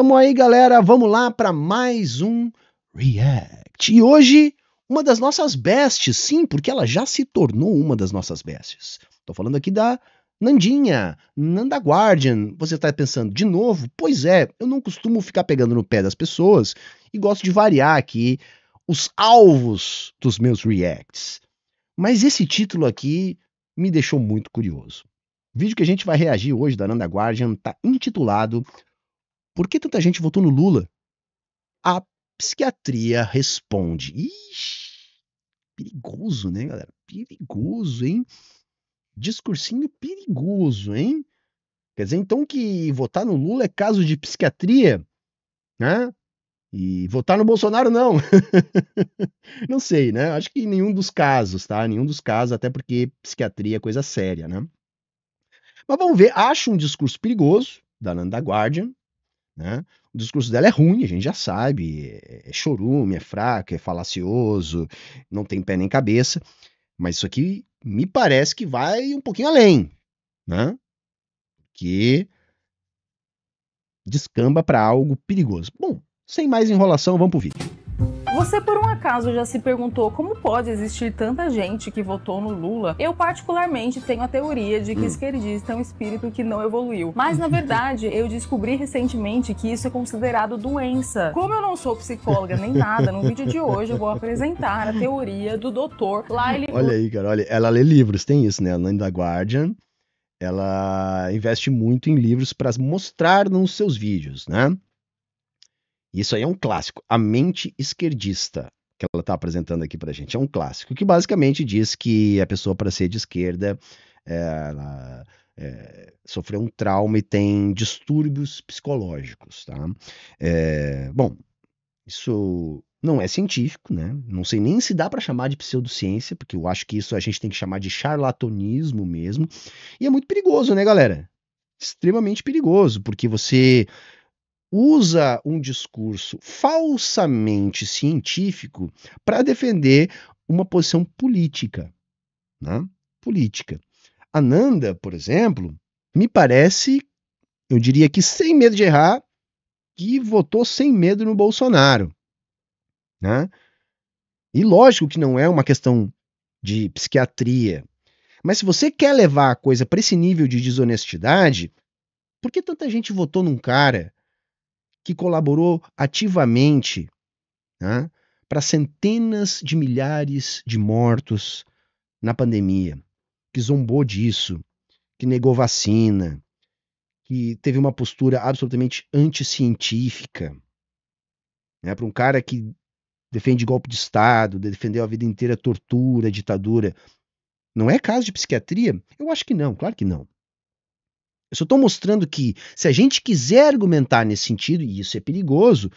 Tamo aí, galera. Vamos lá para mais um React. E hoje, uma das nossas bestes, sim, porque ela já se tornou uma das nossas bestes. Tô falando aqui da Nandinha, Nanda Guardian. Você tá pensando de novo? Pois é, eu não costumo ficar pegando no pé das pessoas e gosto de variar aqui os alvos dos meus reacts. Mas esse título aqui me deixou muito curioso. O vídeo que a gente vai reagir hoje da Nanda Guardian tá intitulado por que tanta gente votou no Lula? A psiquiatria responde. Ixi, perigoso, né, galera? Perigoso, hein? Discursinho perigoso, hein? Quer dizer, então, que votar no Lula é caso de psiquiatria, né? E votar no Bolsonaro, não. não sei, né? Acho que nenhum dos casos, tá? Nenhum dos casos, até porque psiquiatria é coisa séria, né? Mas vamos ver. Acho um discurso perigoso, da Nanda Guardian, né? O discurso dela é ruim, a gente já sabe, é, é chorume, é fraco, é falacioso, não tem pé nem cabeça, mas isso aqui me parece que vai um pouquinho além, né? Que descamba para algo perigoso. Bom, sem mais enrolação, vamos pro vídeo. Você por um acaso já se perguntou como pode existir tanta gente que votou no Lula? Eu particularmente tenho a teoria de que hum. esquerdista é um espírito que não evoluiu. Mas na verdade, eu descobri recentemente que isso é considerado doença. Como eu não sou psicóloga nem nada, no vídeo de hoje eu vou apresentar a teoria do doutor Lyle... Olha aí, cara, olha, ela lê livros, tem isso, né? A Nani da Guardian, ela investe muito em livros para mostrar nos seus vídeos, né? Isso aí é um clássico. A mente esquerdista que ela está apresentando aqui para a gente é um clássico que basicamente diz que a pessoa para ser de esquerda eh, ela, é, sofreu um trauma e tem distúrbios psicológicos, tá? É, bom, isso não é científico, né? Não sei nem se dá para chamar de pseudociência, porque eu acho que isso a gente tem que chamar de charlatanismo mesmo. E é muito perigoso, né, galera? Extremamente perigoso, porque você usa um discurso falsamente científico para defender uma posição política. Né? Política. Ananda, por exemplo, me parece, eu diria que sem medo de errar, que votou sem medo no Bolsonaro. Né? E lógico que não é uma questão de psiquiatria. Mas se você quer levar a coisa para esse nível de desonestidade, por que tanta gente votou num cara que colaborou ativamente né, para centenas de milhares de mortos na pandemia, que zombou disso, que negou vacina, que teve uma postura absolutamente anticientífica. Né, para um cara que defende golpe de Estado, defendeu a vida inteira tortura, ditadura. Não é caso de psiquiatria? Eu acho que não, claro que não. Eu só estou mostrando que, se a gente quiser argumentar nesse sentido, e isso é perigoso,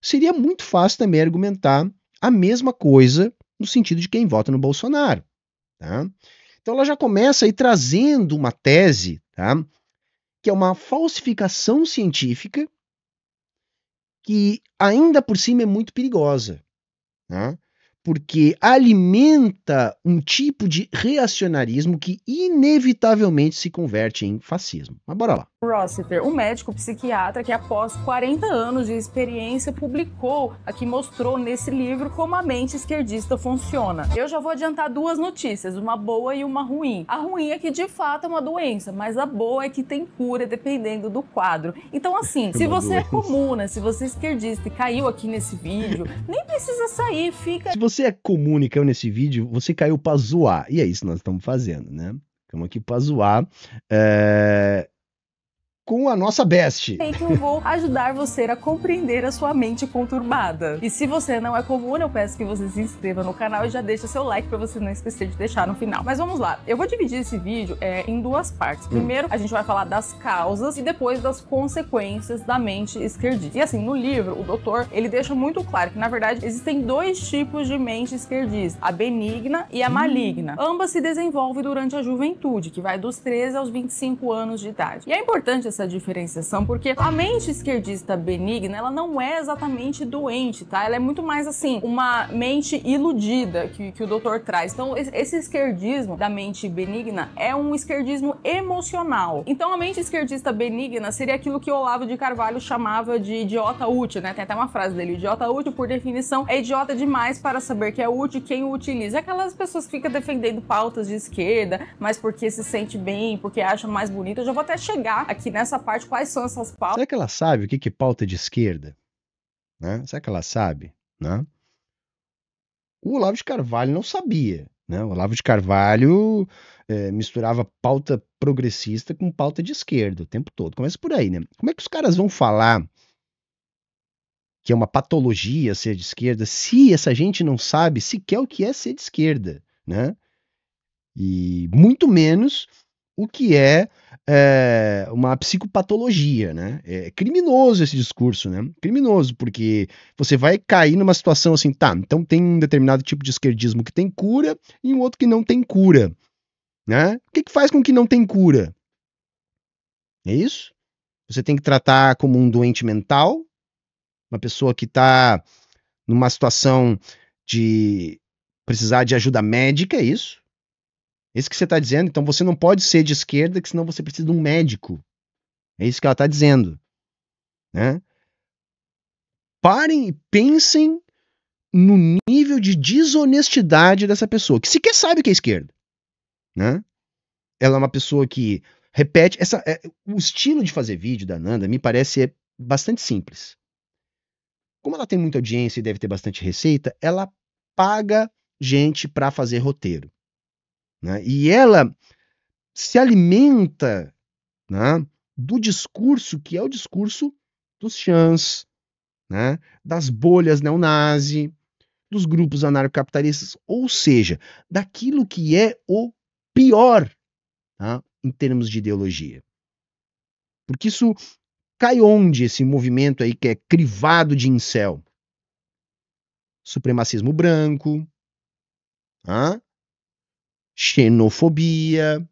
seria muito fácil também argumentar a mesma coisa no sentido de quem vota no Bolsonaro. Tá? Então ela já começa aí trazendo uma tese, tá? que é uma falsificação científica que ainda por cima é muito perigosa. Tá? porque alimenta um tipo de reacionarismo que inevitavelmente se converte em fascismo. Mas bora lá. Rossiter, um médico psiquiatra que, após 40 anos de experiência, publicou, aqui mostrou nesse livro como a mente esquerdista funciona. Eu já vou adiantar duas notícias, uma boa e uma ruim. A ruim é que de fato é uma doença, mas a boa é que tem cura dependendo do quadro. Então, assim, é se você é comuna, se você é esquerdista e caiu aqui nesse vídeo, nem precisa sair, fica. Se você é comum e caiu nesse vídeo, você caiu pra zoar. E é isso que nós estamos fazendo, né? Estamos aqui pra zoar. É com a nossa best. que eu vou ajudar você a compreender a sua mente conturbada. E se você não é comum, eu peço que você se inscreva no canal e já deixe seu like para você não esquecer de deixar no final. Mas vamos lá. Eu vou dividir esse vídeo é, em duas partes. Hum. Primeiro, a gente vai falar das causas e depois das consequências da mente esquerdista. E assim, no livro, o doutor, ele deixa muito claro que, na verdade, existem dois tipos de mente esquerdista. A benigna e a hum. maligna. Ambas se desenvolvem durante a juventude, que vai dos 13 aos 25 anos de idade. E é importante, assim, essa diferenciação, porque a mente esquerdista benigna, ela não é exatamente doente, tá? Ela é muito mais assim, uma mente iludida que, que o doutor traz. Então, esse esquerdismo da mente benigna é um esquerdismo emocional. Então, a mente esquerdista benigna seria aquilo que o Olavo de Carvalho chamava de idiota útil, né? Tem até uma frase dele: idiota útil, por definição, é idiota demais para saber que é útil quem o utiliza. É aquelas pessoas que ficam defendendo pautas de esquerda, mas porque se sente bem, porque acha mais bonito. Eu já vou até chegar aqui nessa essa parte, quais são essas pautas. Será que ela sabe o que é pauta de esquerda? Né? Será que ela sabe? Né? O Olavo de Carvalho não sabia. Né? O Olavo de Carvalho é, misturava pauta progressista com pauta de esquerda o tempo todo. Começa por aí, né? Como é que os caras vão falar que é uma patologia ser de esquerda se essa gente não sabe sequer o que é ser de esquerda, né? E muito menos o que é é, uma psicopatologia, né? É criminoso esse discurso, né? Criminoso, porque você vai cair numa situação assim, tá, então tem um determinado tipo de esquerdismo que tem cura e um outro que não tem cura, né? O que, que faz com que não tem cura? É isso? Você tem que tratar como um doente mental, uma pessoa que está numa situação de precisar de ajuda médica, é isso? Isso que você está dizendo, então você não pode ser de esquerda, que senão você precisa de um médico. É isso que ela está dizendo. Né? Parem e pensem no nível de desonestidade dessa pessoa, que sequer sabe o que é esquerda. Né? Ela é uma pessoa que repete. Essa, é, o estilo de fazer vídeo da Nanda me parece é bastante simples. Como ela tem muita audiência e deve ter bastante receita, ela paga gente para fazer roteiro. Né? E ela se alimenta né, do discurso que é o discurso dos chans, né, das bolhas neonazi, dos grupos anarcocapitalistas, ou seja, daquilo que é o pior tá, em termos de ideologia. Porque isso cai onde esse movimento aí que é crivado de incel? Supremacismo branco, tá? xenofobia,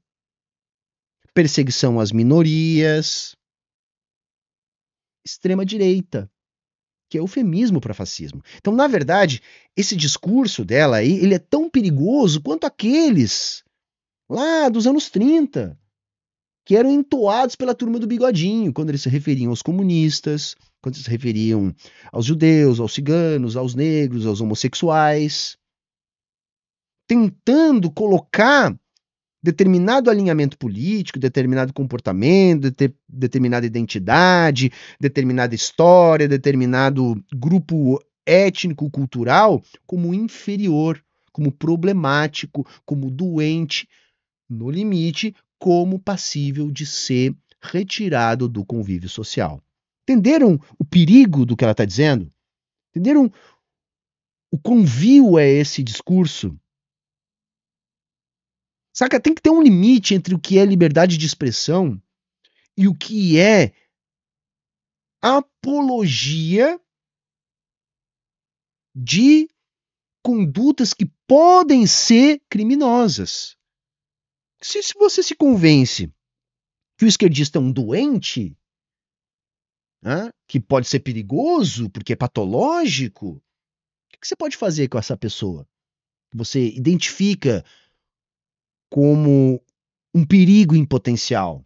perseguição às minorias, extrema-direita, que é eufemismo para fascismo. Então, na verdade, esse discurso dela aí, ele é tão perigoso quanto aqueles lá dos anos 30, que eram entoados pela turma do bigodinho, quando eles se referiam aos comunistas, quando eles se referiam aos judeus, aos ciganos, aos negros, aos homossexuais tentando colocar determinado alinhamento político, determinado comportamento, de determinada identidade, determinada história, determinado grupo étnico, cultural, como inferior, como problemático, como doente, no limite, como passível de ser retirado do convívio social. Entenderam o perigo do que ela está dizendo? Entenderam o convívio é esse discurso? Saca? Tem que ter um limite entre o que é liberdade de expressão e o que é apologia de condutas que podem ser criminosas. Se, se você se convence que o esquerdista é um doente, né, que pode ser perigoso porque é patológico, o que, que você pode fazer com essa pessoa? Você identifica como um perigo em potencial.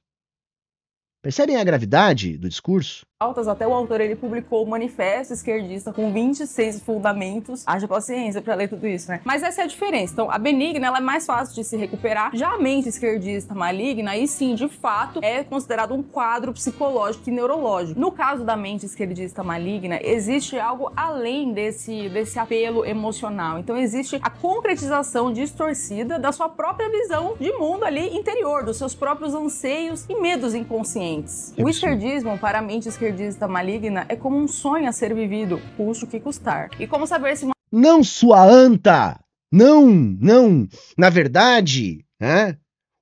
Percebem a gravidade do discurso? pautas, até o autor ele publicou o Manifesto Esquerdista com 26 fundamentos. Haja paciência para ler tudo isso, né? Mas essa é a diferença. Então, a benigna ela é mais fácil de se recuperar. Já a mente esquerdista maligna, e sim, de fato, é considerado um quadro psicológico e neurológico. No caso da mente esquerdista maligna, existe algo além desse, desse apelo emocional. Então, existe a concretização distorcida da sua própria visão de mundo ali interior, dos seus próprios anseios e medos inconscientes. O esquerdismo, para a mente esquerdista, esquerdista maligna é como um sonho a ser vivido, custo que custar. E como saber se uma... Não, sua anta! Não, não! Na verdade, né,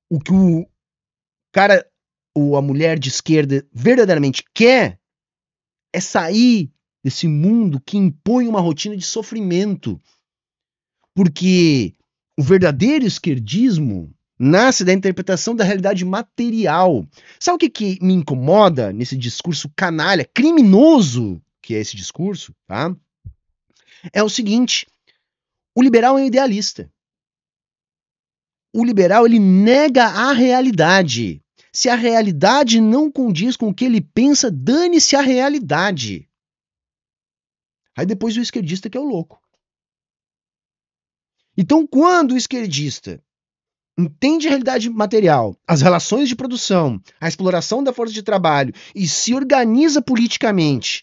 o que o cara ou a mulher de esquerda verdadeiramente quer é sair desse mundo que impõe uma rotina de sofrimento. Porque o verdadeiro esquerdismo nasce da interpretação da realidade material. Sabe o que, que me incomoda nesse discurso canalha, criminoso que é esse discurso, tá? É o seguinte: o liberal é um idealista. O liberal ele nega a realidade. Se a realidade não condiz com o que ele pensa, dane-se a realidade. Aí depois o esquerdista que é o louco. Então, quando o esquerdista entende a realidade material, as relações de produção, a exploração da força de trabalho e se organiza politicamente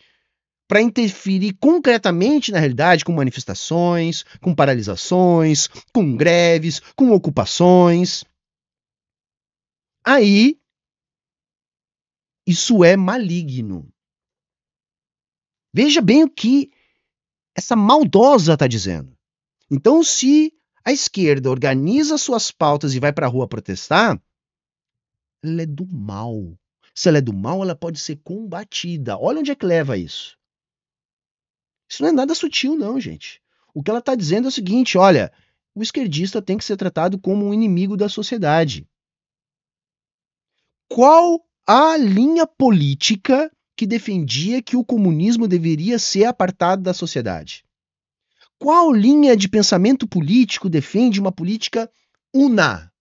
para interferir concretamente na realidade com manifestações, com paralisações, com greves, com ocupações. Aí isso é maligno. Veja bem o que essa maldosa está dizendo. Então, se a esquerda organiza suas pautas e vai para a rua protestar, ela é do mal. Se ela é do mal, ela pode ser combatida. Olha onde é que leva isso. Isso não é nada sutil, não, gente. O que ela está dizendo é o seguinte: olha, o esquerdista tem que ser tratado como um inimigo da sociedade. Qual a linha política que defendia que o comunismo deveria ser apartado da sociedade? Qual linha de pensamento político defende uma política una,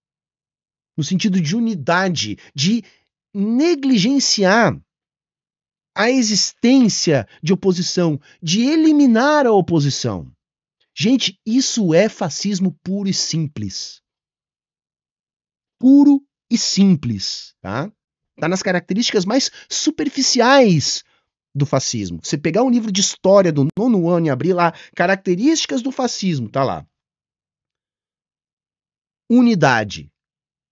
no sentido de unidade, de negligenciar a existência de oposição, de eliminar a oposição? Gente, isso é fascismo puro e simples. Puro e simples, tá? Tá nas características mais superficiais do fascismo. Você pegar um livro de história do nono ano e abrir lá características do fascismo, tá lá. Unidade,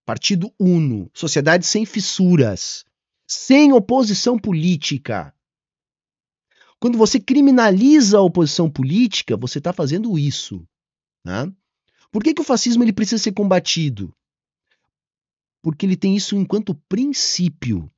partido uno, sociedade sem fissuras, sem oposição política. Quando você criminaliza a oposição política, você está fazendo isso. Né? Por que, que o fascismo ele precisa ser combatido? Porque ele tem isso enquanto princípio.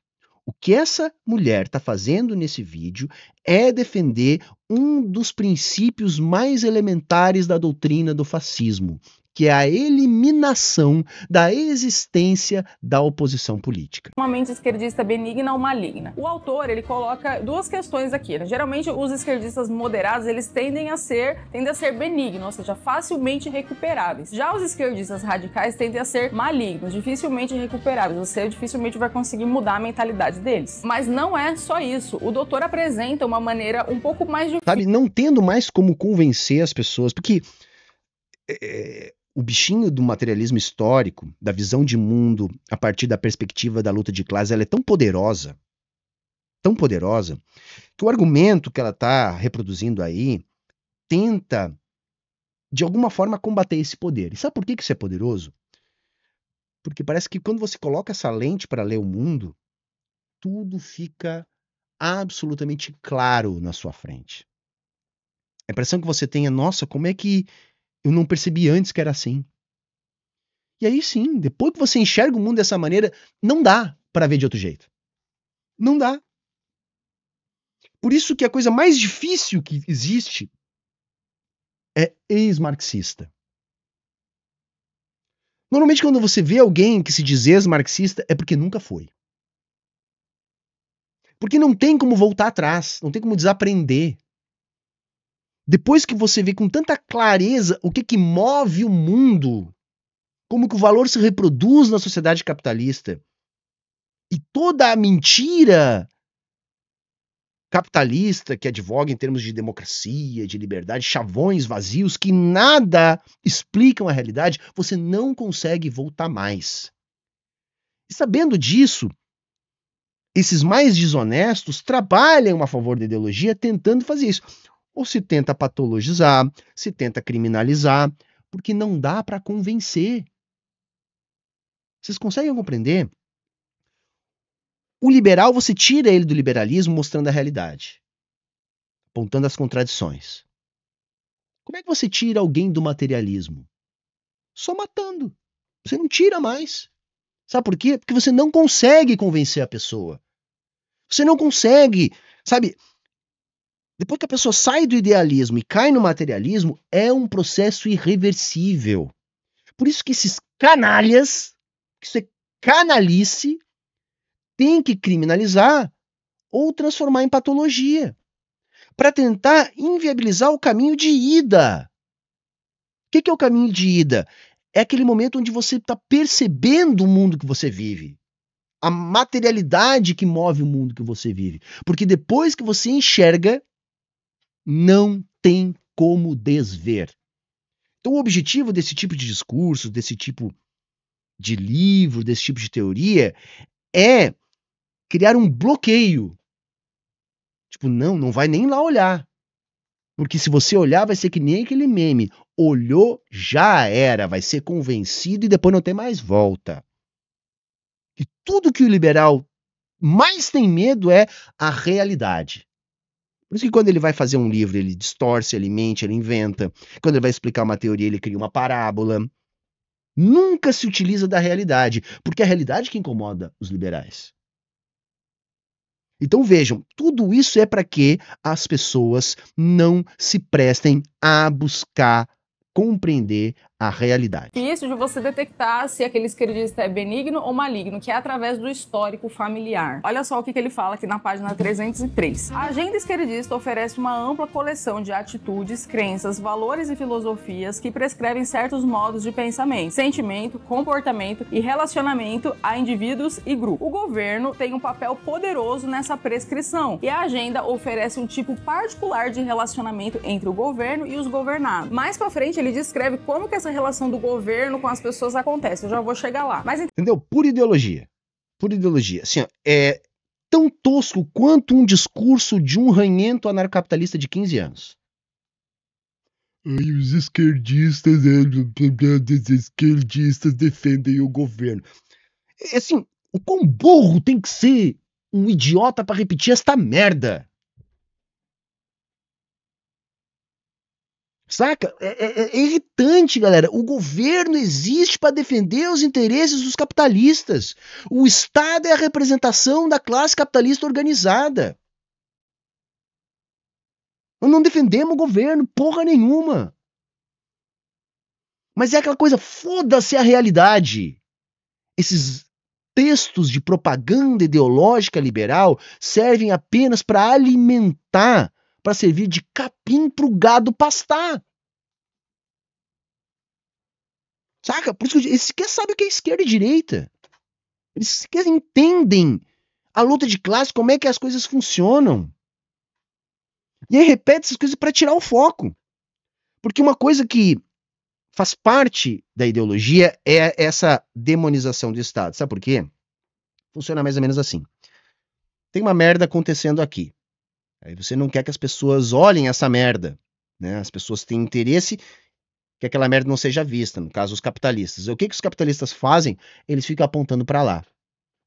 O que essa mulher está fazendo nesse vídeo é defender um dos princípios mais elementares da doutrina do fascismo, que é a eliminação da existência da oposição política. Uma mente esquerdista benigna ou maligna. O autor, ele coloca duas questões aqui. Né? Geralmente os esquerdistas moderados, eles tendem a ser, tendem a ser benignos, ou seja, facilmente recuperáveis. Já os esquerdistas radicais tendem a ser malignos, dificilmente recuperáveis. Você dificilmente vai conseguir mudar a mentalidade deles. Mas não é só isso. O doutor apresenta uma maneira um pouco mais difícil. Sabe, não tendo mais como convencer as pessoas, porque eh, o bichinho do materialismo histórico, da visão de mundo a partir da perspectiva da luta de classe, ela é tão poderosa, tão poderosa, que o argumento que ela está reproduzindo aí tenta, de alguma forma, combater esse poder. E sabe por que isso é poderoso? Porque parece que quando você coloca essa lente para ler o mundo, tudo fica absolutamente claro na sua frente. A impressão que você tem é, nossa, como é que eu não percebi antes que era assim. E aí sim, depois que você enxerga o mundo dessa maneira, não dá para ver de outro jeito. Não dá. Por isso que a coisa mais difícil que existe é ex-marxista. Normalmente, quando você vê alguém que se diz ex-marxista, é porque nunca foi. Porque não tem como voltar atrás, não tem como desaprender. Depois que você vê com tanta clareza o que, que move o mundo, como que o valor se reproduz na sociedade capitalista, e toda a mentira capitalista que advoga em termos de democracia, de liberdade, chavões vazios que nada explicam a realidade, você não consegue voltar mais. E sabendo disso, esses mais desonestos trabalham a favor da ideologia tentando fazer isso ou se tenta patologizar, se tenta criminalizar, porque não dá para convencer. Vocês conseguem compreender? O liberal, você tira ele do liberalismo mostrando a realidade, apontando as contradições. Como é que você tira alguém do materialismo? Só matando. Você não tira mais. Sabe por quê? Porque você não consegue convencer a pessoa. Você não consegue, sabe? Depois que a pessoa sai do idealismo e cai no materialismo, é um processo irreversível. Por isso que esses canalhas, que isso é canalice, tem que criminalizar ou transformar em patologia para tentar inviabilizar o caminho de ida. O que, que é o caminho de ida? É aquele momento onde você está percebendo o mundo que você vive a materialidade que move o mundo que você vive. Porque depois que você enxerga não tem como desver. Então, o objetivo desse tipo de discurso, desse tipo de livro, desse tipo de teoria, é criar um bloqueio. Tipo, não, não vai nem lá olhar. Porque se você olhar, vai ser que nem aquele meme. Olhou, já era, vai ser convencido e depois não tem mais volta. E tudo que o liberal mais tem medo é a realidade. Por isso que quando ele vai fazer um livro, ele distorce, ele mente, ele inventa. Quando ele vai explicar uma teoria, ele cria uma parábola. Nunca se utiliza da realidade, porque é a realidade que incomoda os liberais. Então vejam, tudo isso é para que as pessoas não se prestem a buscar compreender a realidade. isso de você detectar se aquele esquerdista é benigno ou maligno, que é através do histórico familiar. Olha só o que, que ele fala aqui na página 303. A agenda esquerdista oferece uma ampla coleção de atitudes, crenças, valores e filosofias que prescrevem certos modos de pensamento, sentimento, comportamento e relacionamento a indivíduos e grupos. O governo tem um papel poderoso nessa prescrição e a agenda oferece um tipo particular de relacionamento entre o governo e os governados. Mais para frente ele descreve como que essa essa relação do governo com as pessoas acontece. Eu já vou chegar lá. Mas entendeu? Pura ideologia. Pura ideologia. Assim, ó, é tão tosco quanto um discurso de um ranhento anarcapitalista de 15 anos. os esquerdistas, os eh, esquerdistas defendem o governo. É, assim, o quão burro tem que ser um idiota para repetir esta merda? Saca? É, é, é, irritante, galera. O governo existe para defender os interesses dos capitalistas. O Estado é a representação da classe capitalista organizada. Nós não defendemos o governo, porra nenhuma. Mas é aquela coisa, foda-se a realidade. Esses textos de propaganda ideológica liberal servem apenas para alimentar para servir de capim para o gado pastar. Saca? Por isso que eles sequer sabem o que é esquerda e direita. Eles sequer entendem a luta de classe, como é que as coisas funcionam. E aí repete essas coisas para tirar o foco. Porque uma coisa que faz parte da ideologia é essa demonização do Estado. Sabe por quê? Funciona mais ou menos assim. Tem uma merda acontecendo aqui. Aí você não quer que as pessoas olhem essa merda. Né? As pessoas têm interesse que aquela merda não seja vista, no caso os capitalistas. O que, que os capitalistas fazem? Eles ficam apontando para lá.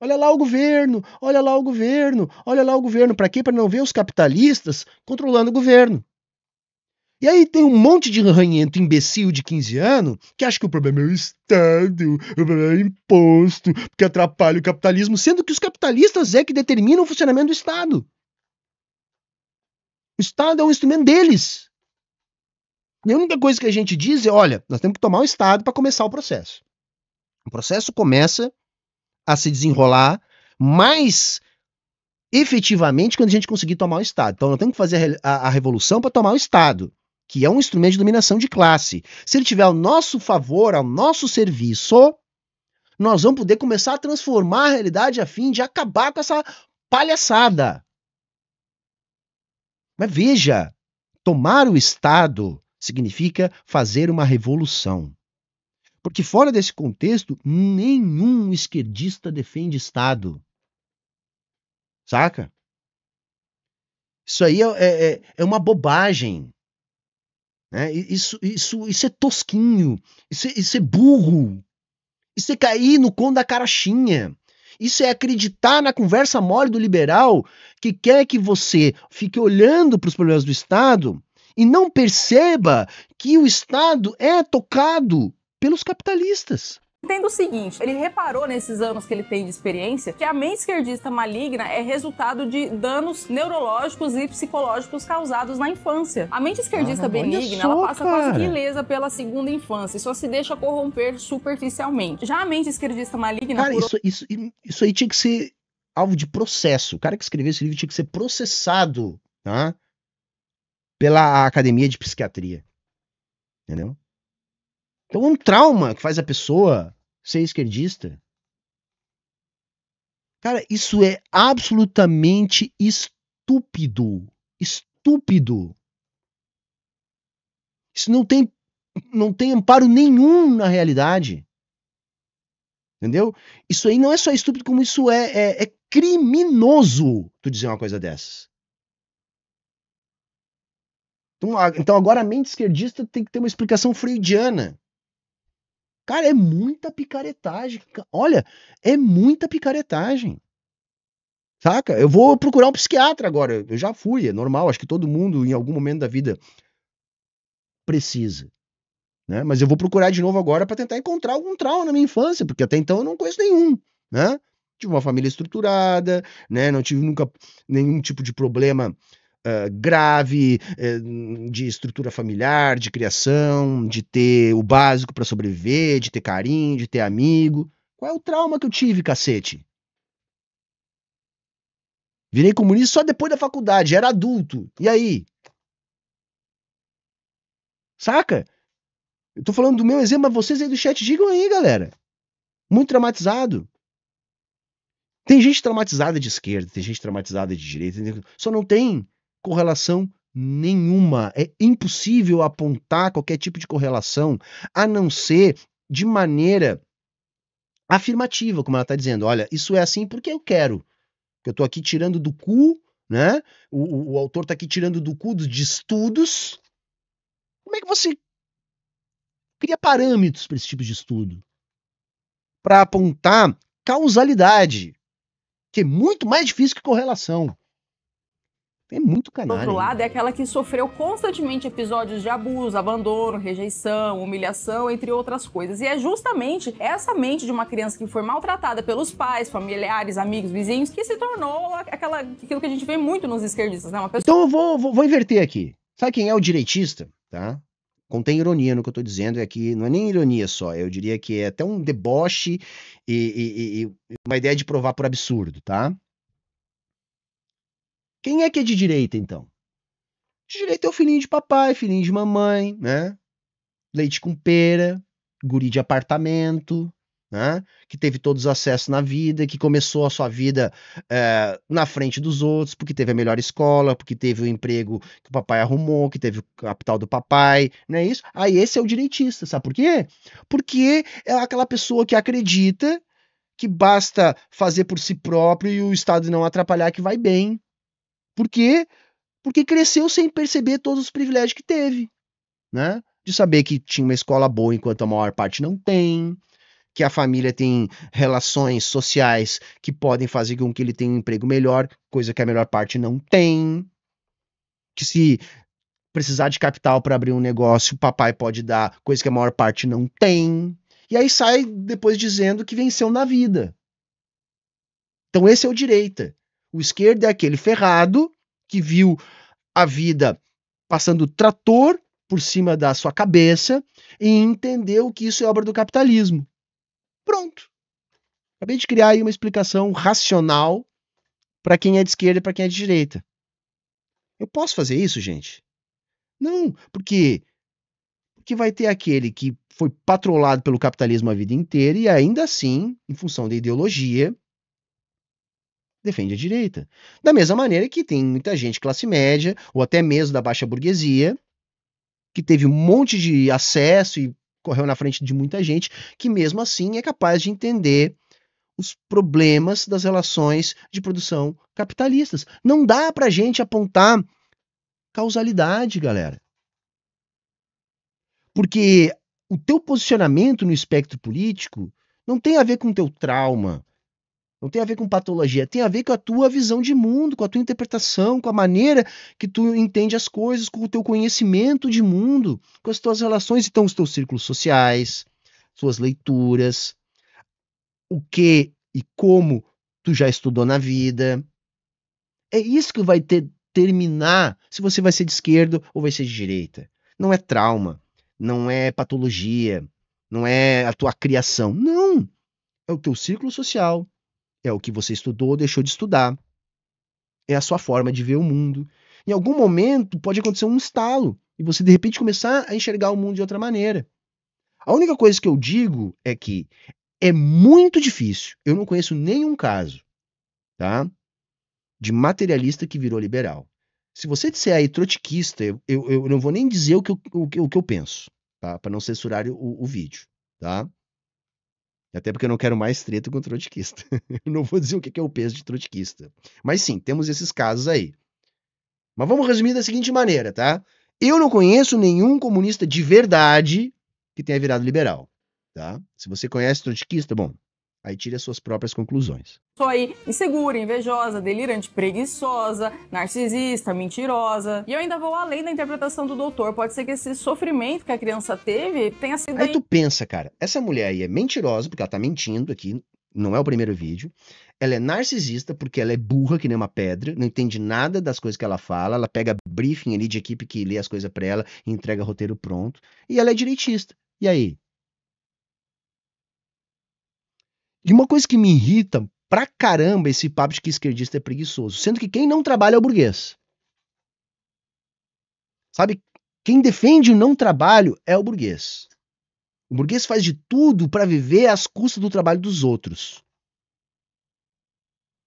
Olha lá o governo, olha lá o governo, olha lá o governo. Para quê? Para não ver os capitalistas controlando o governo. E aí tem um monte de ranhento imbecil de 15 anos que acha que o problema é o Estado, o problema é o imposto, que atrapalha o capitalismo, sendo que os capitalistas é que determinam o funcionamento do Estado. O Estado é um instrumento deles. E a única coisa que a gente diz é: olha, nós temos que tomar o Estado para começar o processo. O processo começa a se desenrolar mais efetivamente quando a gente conseguir tomar o Estado. Então, nós temos que fazer a, a, a revolução para tomar o Estado, que é um instrumento de dominação de classe. Se ele tiver ao nosso favor, ao nosso serviço, nós vamos poder começar a transformar a realidade a fim de acabar com essa palhaçada. Mas veja, tomar o Estado Significa fazer uma revolução. Porque fora desse contexto, nenhum esquerdista defende Estado. Saca? Isso aí é, é, é, é uma bobagem. Né? Isso, isso, isso é tosquinho. Isso, isso é burro. Isso é cair no cão da carachinha. Isso é acreditar na conversa mole do liberal que quer que você fique olhando para os problemas do Estado e não perceba que o Estado é tocado pelos capitalistas. Entendo o seguinte, ele reparou nesses anos que ele tem de experiência que a mente esquerdista maligna é resultado de danos neurológicos e psicológicos causados na infância. A mente esquerdista ah, benigna, só, ela passa cara. quase que pela segunda infância e só se deixa corromper superficialmente. Já a mente esquerdista maligna... Cara, por... isso, isso, isso aí tinha que ser alvo de processo. O cara que escreveu esse livro tinha que ser processado, tá? pela academia de psiquiatria. Entendeu? Então, um trauma que faz a pessoa ser esquerdista. Cara, isso é absolutamente estúpido. Estúpido. Isso não tem, não tem amparo nenhum na realidade. Entendeu? Isso aí não é só estúpido, como isso é, é, é criminoso tu dizer uma coisa dessas. Então, então agora a mente esquerdista tem que ter uma explicação freudiana. Cara, é muita picaretagem. Olha, é muita picaretagem. Saca? Eu vou procurar um psiquiatra agora. Eu já fui, é normal. Acho que todo mundo em algum momento da vida precisa. Né? Mas eu vou procurar de novo agora para tentar encontrar algum trauma na minha infância, porque até então eu não conheço nenhum, né? Tive uma família estruturada, né? Não tive nunca nenhum tipo de problema uh, grave, uh, de estrutura familiar, de criação, de ter o básico para sobreviver, de ter carinho, de ter amigo. Qual é o trauma que eu tive, cacete? Virei comunista só depois da faculdade, era adulto. E aí? Saca? Eu tô falando do meu exemplo, mas vocês aí do chat digam aí, galera. Muito traumatizado. Tem gente traumatizada de esquerda, tem gente traumatizada de direita, só não tem correlação nenhuma. É impossível apontar qualquer tipo de correlação, a não ser de maneira afirmativa, como ela está dizendo. Olha, isso é assim porque eu quero. Eu estou aqui tirando do cu, né? O, o, o autor está aqui tirando do cu de estudos. Como é que você cria parâmetros para esse tipo de estudo? Para apontar causalidade, que é muito mais difícil que correlação. É muito canalha. Do outro lado, é aquela que sofreu constantemente episódios de abuso, abandono, rejeição, humilhação, entre outras coisas. E é justamente essa mente de uma criança que foi maltratada pelos pais, familiares, amigos, vizinhos, que se tornou aquela, aquilo que a gente vê muito nos esquerdistas, né? Uma pessoa... Então eu vou, vou, vou inverter aqui. Sabe quem é o direitista? Tá? contém ironia no que eu estou dizendo, é que não é nem ironia só, eu diria que é até um deboche e, e, e, uma ideia de provar por absurdo, tá? Quem é que é de direita, então? De direita é o filhinho de papai, filhinho de mamãe, né? Leite com pera, guri de apartamento, né? Que teve todos os acessos na vida, que começou a sua vida é, na frente dos outros, porque teve a melhor escola, porque teve o emprego que o papai arrumou, que teve o capital do papai, não é isso? Aí ah, esse é o direitista, sabe por quê? Porque é aquela pessoa que acredita que basta fazer por si próprio e o Estado não atrapalhar que vai bem, por quê? Porque cresceu sem perceber todos os privilégios que teve, né? De saber que tinha uma escola boa enquanto a maior parte não tem, que a família tem relações sociais que podem fazer com que ele tenha um emprego melhor, coisa que a melhor parte não tem. Que se precisar de capital para abrir um negócio, o papai pode dar, coisa que a maior parte não tem. E aí sai depois dizendo que venceu na vida. Então esse é o direita. O esquerdo é aquele ferrado que viu a vida passando trator por cima da sua cabeça e entendeu que isso é obra do capitalismo. Pronto. Acabei de criar aí uma explicação racional para quem é de esquerda e para quem é de direita. Eu posso fazer isso, gente? Não, porque que vai ter aquele que foi patrolado pelo capitalismo a vida inteira e ainda assim, em função da ideologia, defende a direita. Da mesma maneira que tem muita gente classe média, ou até mesmo da baixa burguesia, que teve um monte de acesso e correu na frente de muita gente, que mesmo assim é capaz de entender os problemas das relações de produção capitalistas. Não dá pra gente apontar causalidade, galera. Porque o teu posicionamento no espectro político não tem a ver com o teu trauma, não tem a ver com patologia, tem a ver com a tua visão de mundo, com a tua interpretação, com a maneira que tu entende as coisas, com o teu conhecimento de mundo, com as tuas relações, então os teus círculos sociais, suas leituras, o que e como tu já estudou na vida. É isso que vai determinar terminar se você vai ser de esquerda ou vai ser de direita. Não é trauma, não é patologia, não é a tua criação. Não! É o teu círculo social, é o que você estudou ou deixou de estudar. É a sua forma de ver o mundo. Em algum momento pode acontecer um estalo e você de repente começar a enxergar o mundo de outra maneira. A única coisa que eu digo é que é muito difícil. Eu não conheço nenhum caso, tá? De materialista que virou liberal. Se você disser aí trotskista, eu, eu, eu não vou nem dizer o que eu, o, o que eu penso, tá? Para não censurar o, o vídeo, tá? Até porque eu não quero mais treta com trotskista. não vou dizer o que é o peso de trotskista. Mas sim, temos esses casos aí. Mas vamos resumir da seguinte maneira, tá? Eu não conheço nenhum comunista de verdade que tenha virado liberal, tá? Se você conhece trotskista, bom, Aí tire as suas próprias conclusões. Sou aí insegura, invejosa, delirante, preguiçosa, narcisista, mentirosa. E eu ainda vou além da interpretação do doutor. Pode ser que esse sofrimento que a criança teve tenha sido. Aí tu pensa, cara, essa mulher aí é mentirosa, porque ela tá mentindo aqui, não é o primeiro vídeo. Ela é narcisista porque ela é burra que nem uma pedra, não entende nada das coisas que ela fala, ela pega briefing ali de equipe que lê as coisas para ela e entrega roteiro pronto. E ela é direitista. E aí? E uma coisa que me irrita pra caramba esse papo de que esquerdista é preguiçoso, sendo que quem não trabalha é o burguês. Sabe? Quem defende o não trabalho é o burguês. O burguês faz de tudo para viver às custas do trabalho dos outros.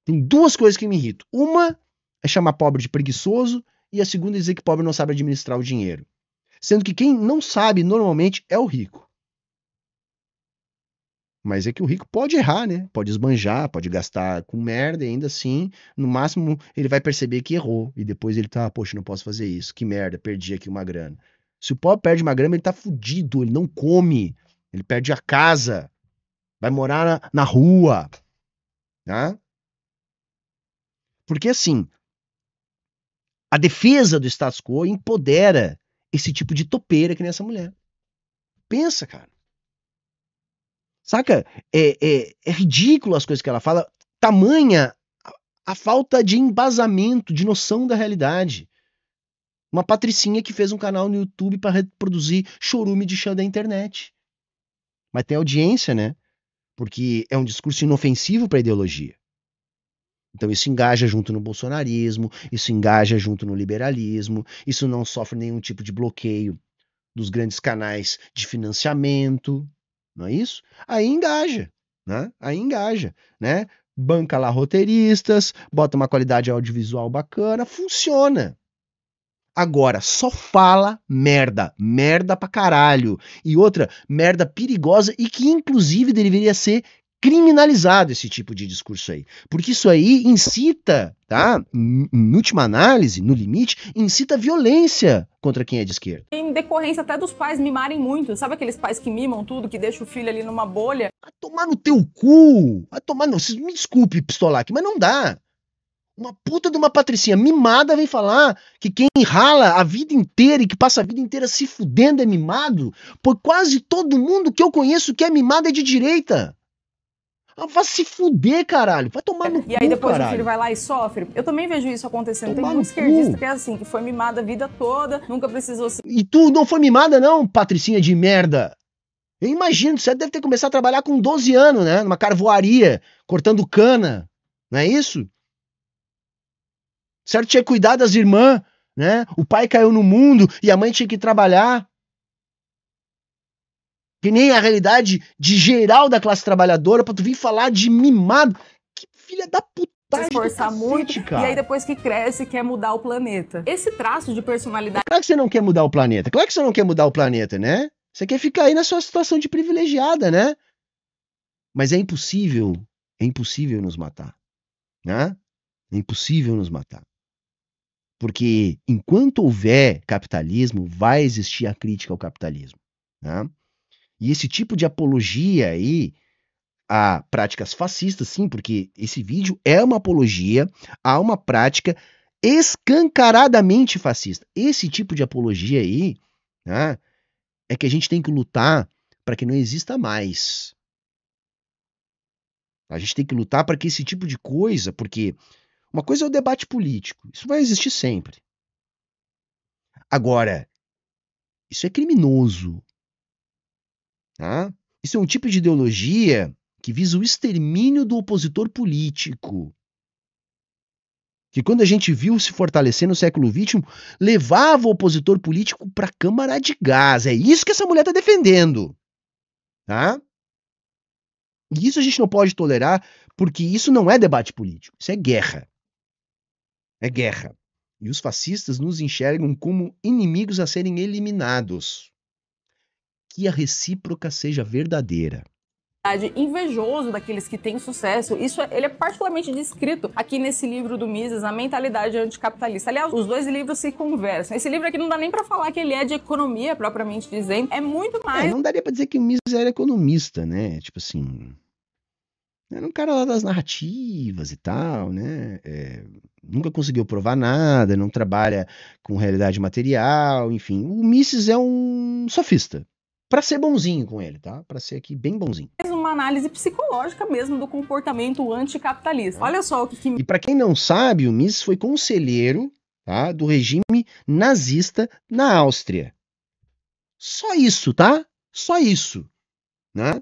Tem duas coisas que me irritam. Uma é chamar pobre de preguiçoso e a segunda é dizer que pobre não sabe administrar o dinheiro. Sendo que quem não sabe normalmente é o rico. Mas é que o rico pode errar, né? Pode esbanjar, pode gastar com merda e ainda assim, no máximo, ele vai perceber que errou. E depois ele tá, poxa, não posso fazer isso. Que merda, perdi aqui uma grana. Se o pobre perde uma grana, ele tá fudido, ele não come. Ele perde a casa. Vai morar na, na rua. Tá? Porque assim, a defesa do status quo empodera esse tipo de topeira que nessa mulher. Pensa, cara. Saca? É, é, é ridículo as coisas que ela fala. Tamanha a falta de embasamento, de noção da realidade. Uma patricinha que fez um canal no YouTube para reproduzir chorume de chão da internet. Mas tem audiência, né? Porque é um discurso inofensivo para a ideologia. Então isso engaja junto no bolsonarismo, isso engaja junto no liberalismo, isso não sofre nenhum tipo de bloqueio dos grandes canais de financiamento não é isso? Aí engaja, né? Aí engaja, né? Banca lá roteiristas, bota uma qualidade audiovisual bacana, funciona. Agora, só fala merda. Merda pra caralho. E outra, merda perigosa e que inclusive deveria ser criminalizado esse tipo de discurso aí. Porque isso aí incita, tá? Em última análise, no limite, incita violência contra quem é de esquerda. Em decorrência até dos pais mimarem muito. Sabe aqueles pais que mimam tudo, que deixam o filho ali numa bolha? Vai tomar no teu cu! Vai tomar no... Me desculpe, aqui, mas não dá. Uma puta de uma patricinha mimada vem falar que quem rala a vida inteira e que passa a vida inteira se fudendo é mimado, pois quase todo mundo que eu conheço que é mimado é de direita. Ah, vai se fuder, caralho. Vai tomar no e cu, E aí depois caralho. o filho vai lá e sofre. Eu também vejo isso acontecendo. Tomar Tem muito esquerdista cu. que é assim, que foi mimada a vida toda, nunca precisou se... E tu não foi mimada não, patricinha de merda. Eu imagino, você deve ter começado a trabalhar com 12 anos, né? Numa carvoaria, cortando cana. Não é isso? Certo, tinha que cuidar das irmãs, né? O pai caiu no mundo e a mãe tinha que trabalhar que nem a realidade de geral da classe trabalhadora, pra tu vir falar de mimado. Que filha da puta esforçar muito cara. e aí depois que cresce quer mudar o planeta. Esse traço de personalidade. Claro que você não quer mudar o planeta. Claro que você não quer mudar o planeta, né? Você quer ficar aí na sua situação de privilegiada, né? Mas é impossível, é impossível nos matar, né? É impossível nos matar. Porque enquanto houver capitalismo, vai existir a crítica ao capitalismo, né? E esse tipo de apologia aí a práticas fascistas, sim, porque esse vídeo é uma apologia a uma prática escancaradamente fascista. Esse tipo de apologia aí né, é que a gente tem que lutar para que não exista mais. A gente tem que lutar para que esse tipo de coisa, porque uma coisa é o debate político, isso vai existir sempre. Agora, isso é criminoso. Tá? Isso é um tipo de ideologia que visa o extermínio do opositor político. Que quando a gente viu se fortalecer no século XX, levava o opositor político para a Câmara de Gás. É isso que essa mulher está defendendo. Tá? E isso a gente não pode tolerar, porque isso não é debate político, isso é guerra. É guerra. E os fascistas nos enxergam como inimigos a serem eliminados que a recíproca seja verdadeira invejoso daqueles que têm sucesso. Isso é, ele é particularmente descrito aqui nesse livro do Mises, A Mentalidade Anticapitalista. Aliás, os dois livros se conversam. Esse livro aqui não dá nem para falar que ele é de economia propriamente dizendo, é muito é, mais. É, não daria para dizer que o Mises era economista, né? Tipo assim, era um cara lá das narrativas e tal, né? É, nunca conseguiu provar nada, não trabalha com realidade material, enfim. O Mises é um sofista para ser bonzinho com ele, tá? Para ser aqui bem bonzinho. Mais uma análise psicológica mesmo do comportamento anticapitalista. Olha só o que. E para quem não sabe, o Mises foi conselheiro tá, do regime nazista na Áustria. Só isso, tá? Só isso. Né?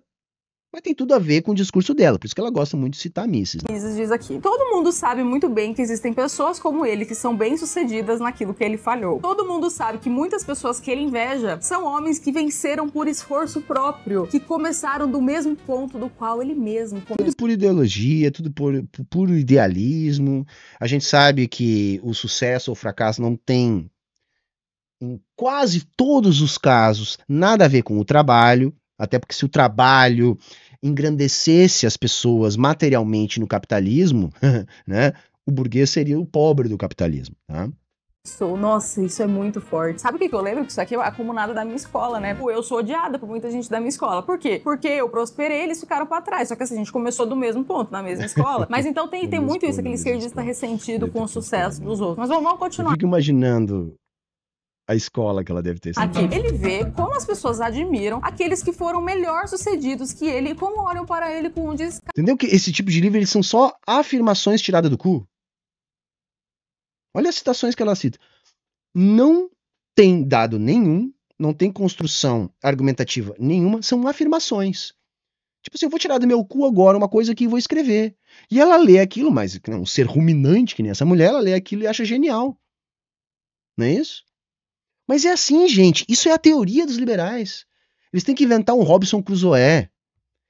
Mas tem tudo a ver com o discurso dela, por isso que ela gosta muito de citar Mises. Né? Mises diz aqui: Todo mundo sabe muito bem que existem pessoas como ele que são bem-sucedidas naquilo que ele falhou. Todo mundo sabe que muitas pessoas que ele inveja são homens que venceram por esforço próprio, que começaram do mesmo ponto do qual ele mesmo começou. Tudo por ideologia, tudo por, puro idealismo. A gente sabe que o sucesso ou fracasso não tem, em quase todos os casos, nada a ver com o trabalho. Até porque se o trabalho engrandecesse as pessoas materialmente no capitalismo, né, o burguês seria o pobre do capitalismo. Tá? Sou, nossa, isso é muito forte. Sabe o que, que eu lembro? Que isso aqui é acumulado da minha escola, né? eu sou odiada por muita gente da minha escola. Por quê? Porque eu prosperei, eles ficaram para trás. Só que assim, a gente começou do mesmo ponto, na mesma escola. Mas então tem, tem muito isso, aquele esquerdista ressentido com o sucesso dos outros. Mas vamos, vamos continuar. Eu fico imaginando a escola que ela deve ter. Aqui ele vê como as pessoas admiram aqueles que foram melhor sucedidos que ele e como olham para ele com um descaso. Entendeu que esse tipo de livro eles são só afirmações tiradas do cu? Olha as citações que ela cita. Não tem dado nenhum, não tem construção argumentativa nenhuma, são afirmações. Tipo assim, eu vou tirar do meu cu agora uma coisa que vou escrever. E ela lê aquilo, mas um ser ruminante que nem essa mulher, ela lê aquilo e acha genial. Não é isso? Mas é assim, gente. Isso é a teoria dos liberais. Eles têm que inventar um Robson Crusoe.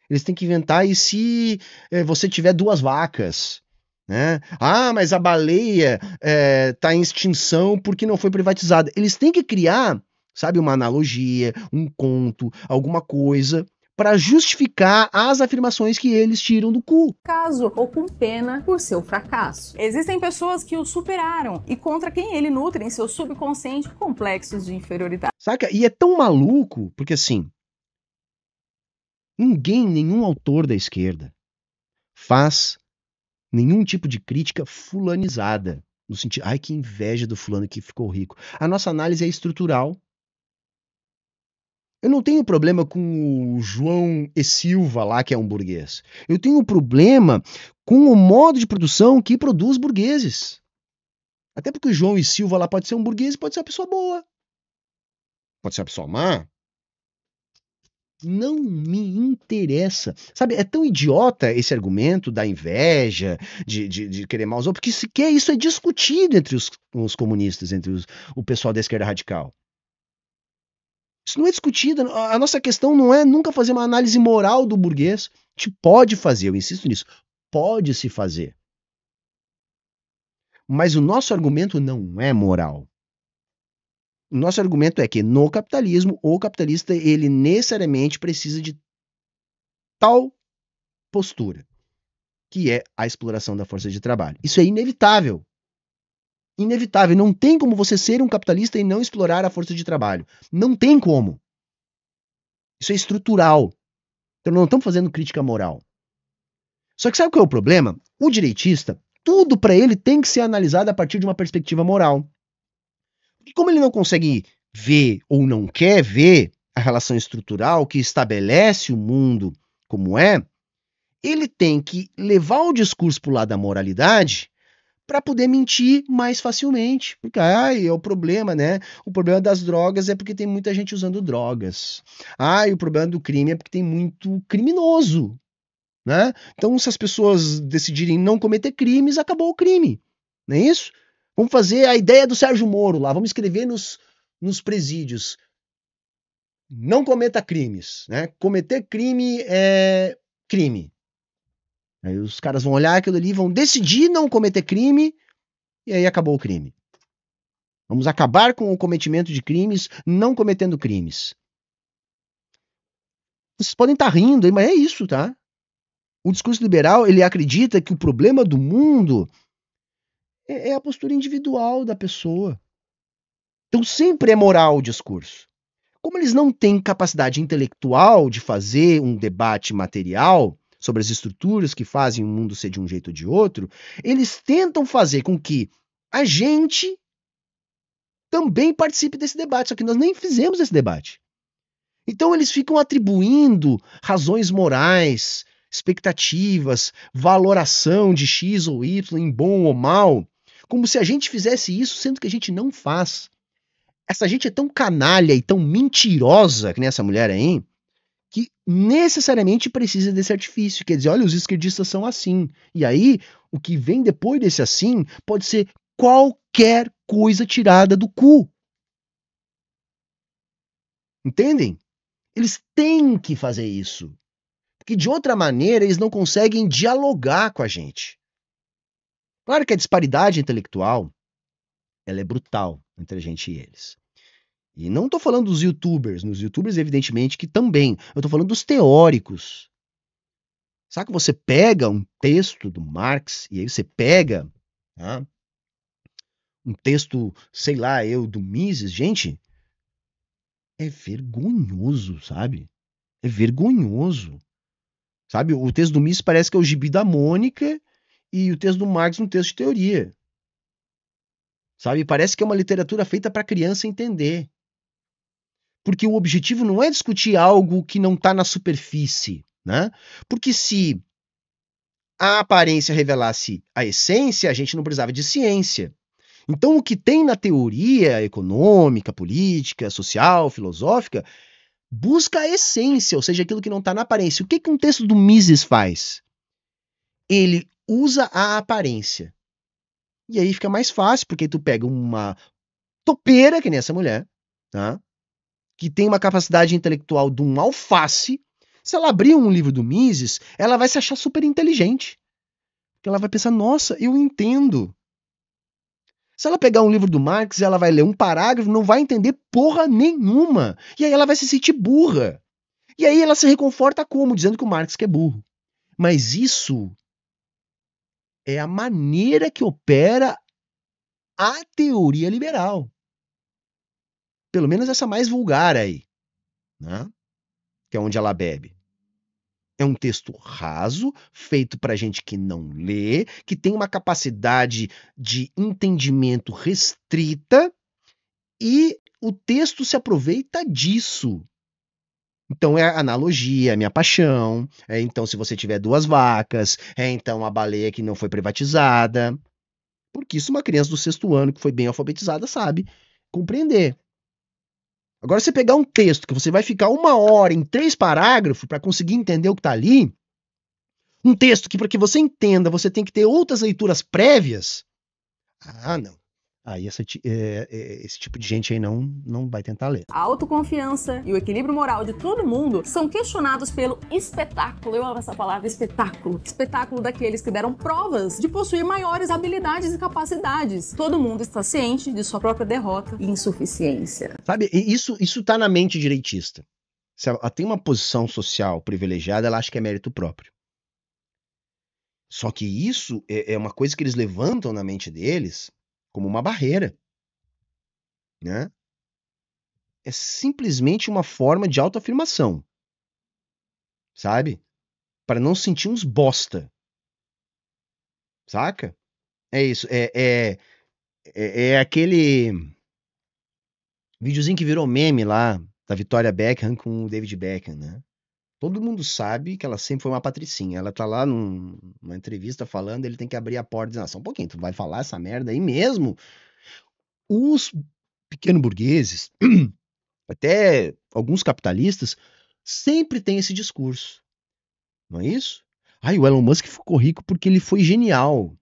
Eles têm que inventar e se é, você tiver duas vacas, né? Ah, mas a baleia está é, tá em extinção porque não foi privatizada. Eles têm que criar, sabe, uma analogia, um conto, alguma coisa para justificar as afirmações que eles tiram do cu. Caso ou com pena por seu fracasso. Existem pessoas que o superaram e contra quem ele nutre em seu subconsciente complexos de inferioridade. Saca? E é tão maluco, porque assim, ninguém, nenhum autor da esquerda faz nenhum tipo de crítica fulanizada. No sentido, ai que inveja do fulano que ficou rico. A nossa análise é estrutural eu não tenho problema com o João e Silva lá, que é um burguês. Eu tenho problema com o modo de produção que produz burgueses. Até porque o João e Silva lá pode ser um burguês e pode ser uma pessoa boa. Pode ser uma pessoa má. Não me interessa. Sabe, é tão idiota esse argumento da inveja, de, de, de querer maus, porque isso é discutido entre os, os comunistas, entre os, o pessoal da esquerda radical. Isso não é discutido. A nossa questão não é nunca fazer uma análise moral do burguês. A gente pode fazer, eu insisto nisso, pode se fazer. Mas o nosso argumento não é moral. O nosso argumento é que no capitalismo, o capitalista ele necessariamente precisa de tal postura, que é a exploração da força de trabalho. Isso é inevitável inevitável. Não tem como você ser um capitalista e não explorar a força de trabalho. Não tem como. Isso é estrutural. Então não estamos fazendo crítica moral. Só que sabe qual é o problema? O direitista, tudo para ele tem que ser analisado a partir de uma perspectiva moral. E como ele não consegue ver ou não quer ver a relação estrutural que estabelece o mundo como é, ele tem que levar o discurso para o lado da moralidade para poder mentir mais facilmente. Porque ai, é o problema, né? O problema das drogas é porque tem muita gente usando drogas. Ai, o problema do crime é porque tem muito criminoso, né? Então, se as pessoas decidirem não cometer crimes, acabou o crime. Não é isso? Vamos fazer a ideia do Sérgio Moro lá, vamos escrever nos, nos presídios. Não cometa crimes, né? Cometer crime é crime. Aí os caras vão olhar aquilo ali, vão decidir não cometer crime, e aí acabou o crime. Vamos acabar com o cometimento de crimes, não cometendo crimes. Vocês podem estar tá rindo, mas é isso, tá? O discurso liberal, ele acredita que o problema do mundo é, é, a postura individual da pessoa. Então sempre é moral o discurso. Como eles não têm capacidade intelectual de fazer um debate material, sobre as estruturas que fazem o mundo ser de um jeito ou de outro, eles tentam fazer com que a gente também participe desse debate, só que nós nem fizemos esse debate. Então eles ficam atribuindo razões morais, expectativas, valoração de X ou Y em bom ou mal, como se a gente fizesse isso, sendo que a gente não faz. Essa gente é tão canalha e tão mentirosa que nessa mulher aí, necessariamente precisa desse artifício. Quer dizer, olha, os esquerdistas são assim. E aí, o que vem depois desse assim pode ser qualquer coisa tirada do cu. Entendem? Eles têm que fazer isso. Porque de outra maneira eles não conseguem dialogar com a gente. Claro que a disparidade intelectual ela é brutal entre a gente e eles. E não estou falando dos youtubers, nos youtubers, evidentemente, que também. Eu estou falando dos teóricos. Sabe que você pega um texto do Marx e aí você pega tá? um texto, sei lá, eu do Mises, gente, é vergonhoso, sabe? É vergonhoso. Sabe, o texto do Mises parece que é o gibi da Mônica e o texto do Marx um texto de teoria. Sabe, parece que é uma literatura feita para criança entender porque o objetivo não é discutir algo que não está na superfície, né? Porque se a aparência revelasse a essência, a gente não precisava de ciência. Então, o que tem na teoria econômica, política, social, filosófica, busca a essência, ou seja, aquilo que não está na aparência. O que, que um texto do Mises faz? Ele usa a aparência. E aí fica mais fácil, porque tu pega uma topeira, que nem essa mulher, tá? que tem uma capacidade intelectual de um alface, se ela abrir um livro do Mises, ela vai se achar super inteligente. Porque ela vai pensar, nossa, eu entendo. Se ela pegar um livro do Marx, ela vai ler um parágrafo, não vai entender porra nenhuma. E aí ela vai se sentir burra. E aí ela se reconforta como? Dizendo que o Marx que é burro. Mas isso é a maneira que opera a teoria liberal. Pelo menos essa mais vulgar aí, né? que é onde ela bebe. É um texto raso, feito para gente que não lê, que tem uma capacidade de entendimento restrita, e o texto se aproveita disso. Então é analogia, é minha paixão. É então se você tiver duas vacas, é então a baleia que não foi privatizada. Porque isso uma criança do sexto ano que foi bem alfabetizada sabe compreender. Agora, você pegar um texto que você vai ficar uma hora em três parágrafos para conseguir entender o que está ali, um texto que para que você entenda você tem que ter outras leituras prévias. Ah, não aí essa, é, é, esse tipo de gente aí não, não vai tentar ler. A autoconfiança e o equilíbrio moral de todo mundo são questionados pelo espetáculo. Eu amo essa palavra, espetáculo. Espetáculo daqueles que deram provas de possuir maiores habilidades e capacidades. Todo mundo está ciente de sua própria derrota e insuficiência. Sabe, isso, isso tá na mente direitista. Se ela tem uma posição social privilegiada, ela acha que é mérito próprio. Só que isso é, é uma coisa que eles levantam na mente deles como uma barreira. Né? É simplesmente uma forma de autoafirmação. Sabe? Para não sentir uns bosta. Saca? É isso. É, é, é, é aquele videozinho que virou meme lá da Vitória Beckham com o David Beckham, né? Todo mundo sabe que ela sempre foi uma patricinha. Ela tá lá num, numa entrevista falando, ele tem que abrir a porta e dizer, ah, um pouquinho, tu vai falar essa merda aí mesmo? Os pequenos burgueses, até alguns capitalistas, sempre têm esse discurso. Não é isso? Ai, o Elon Musk ficou rico porque ele foi genial.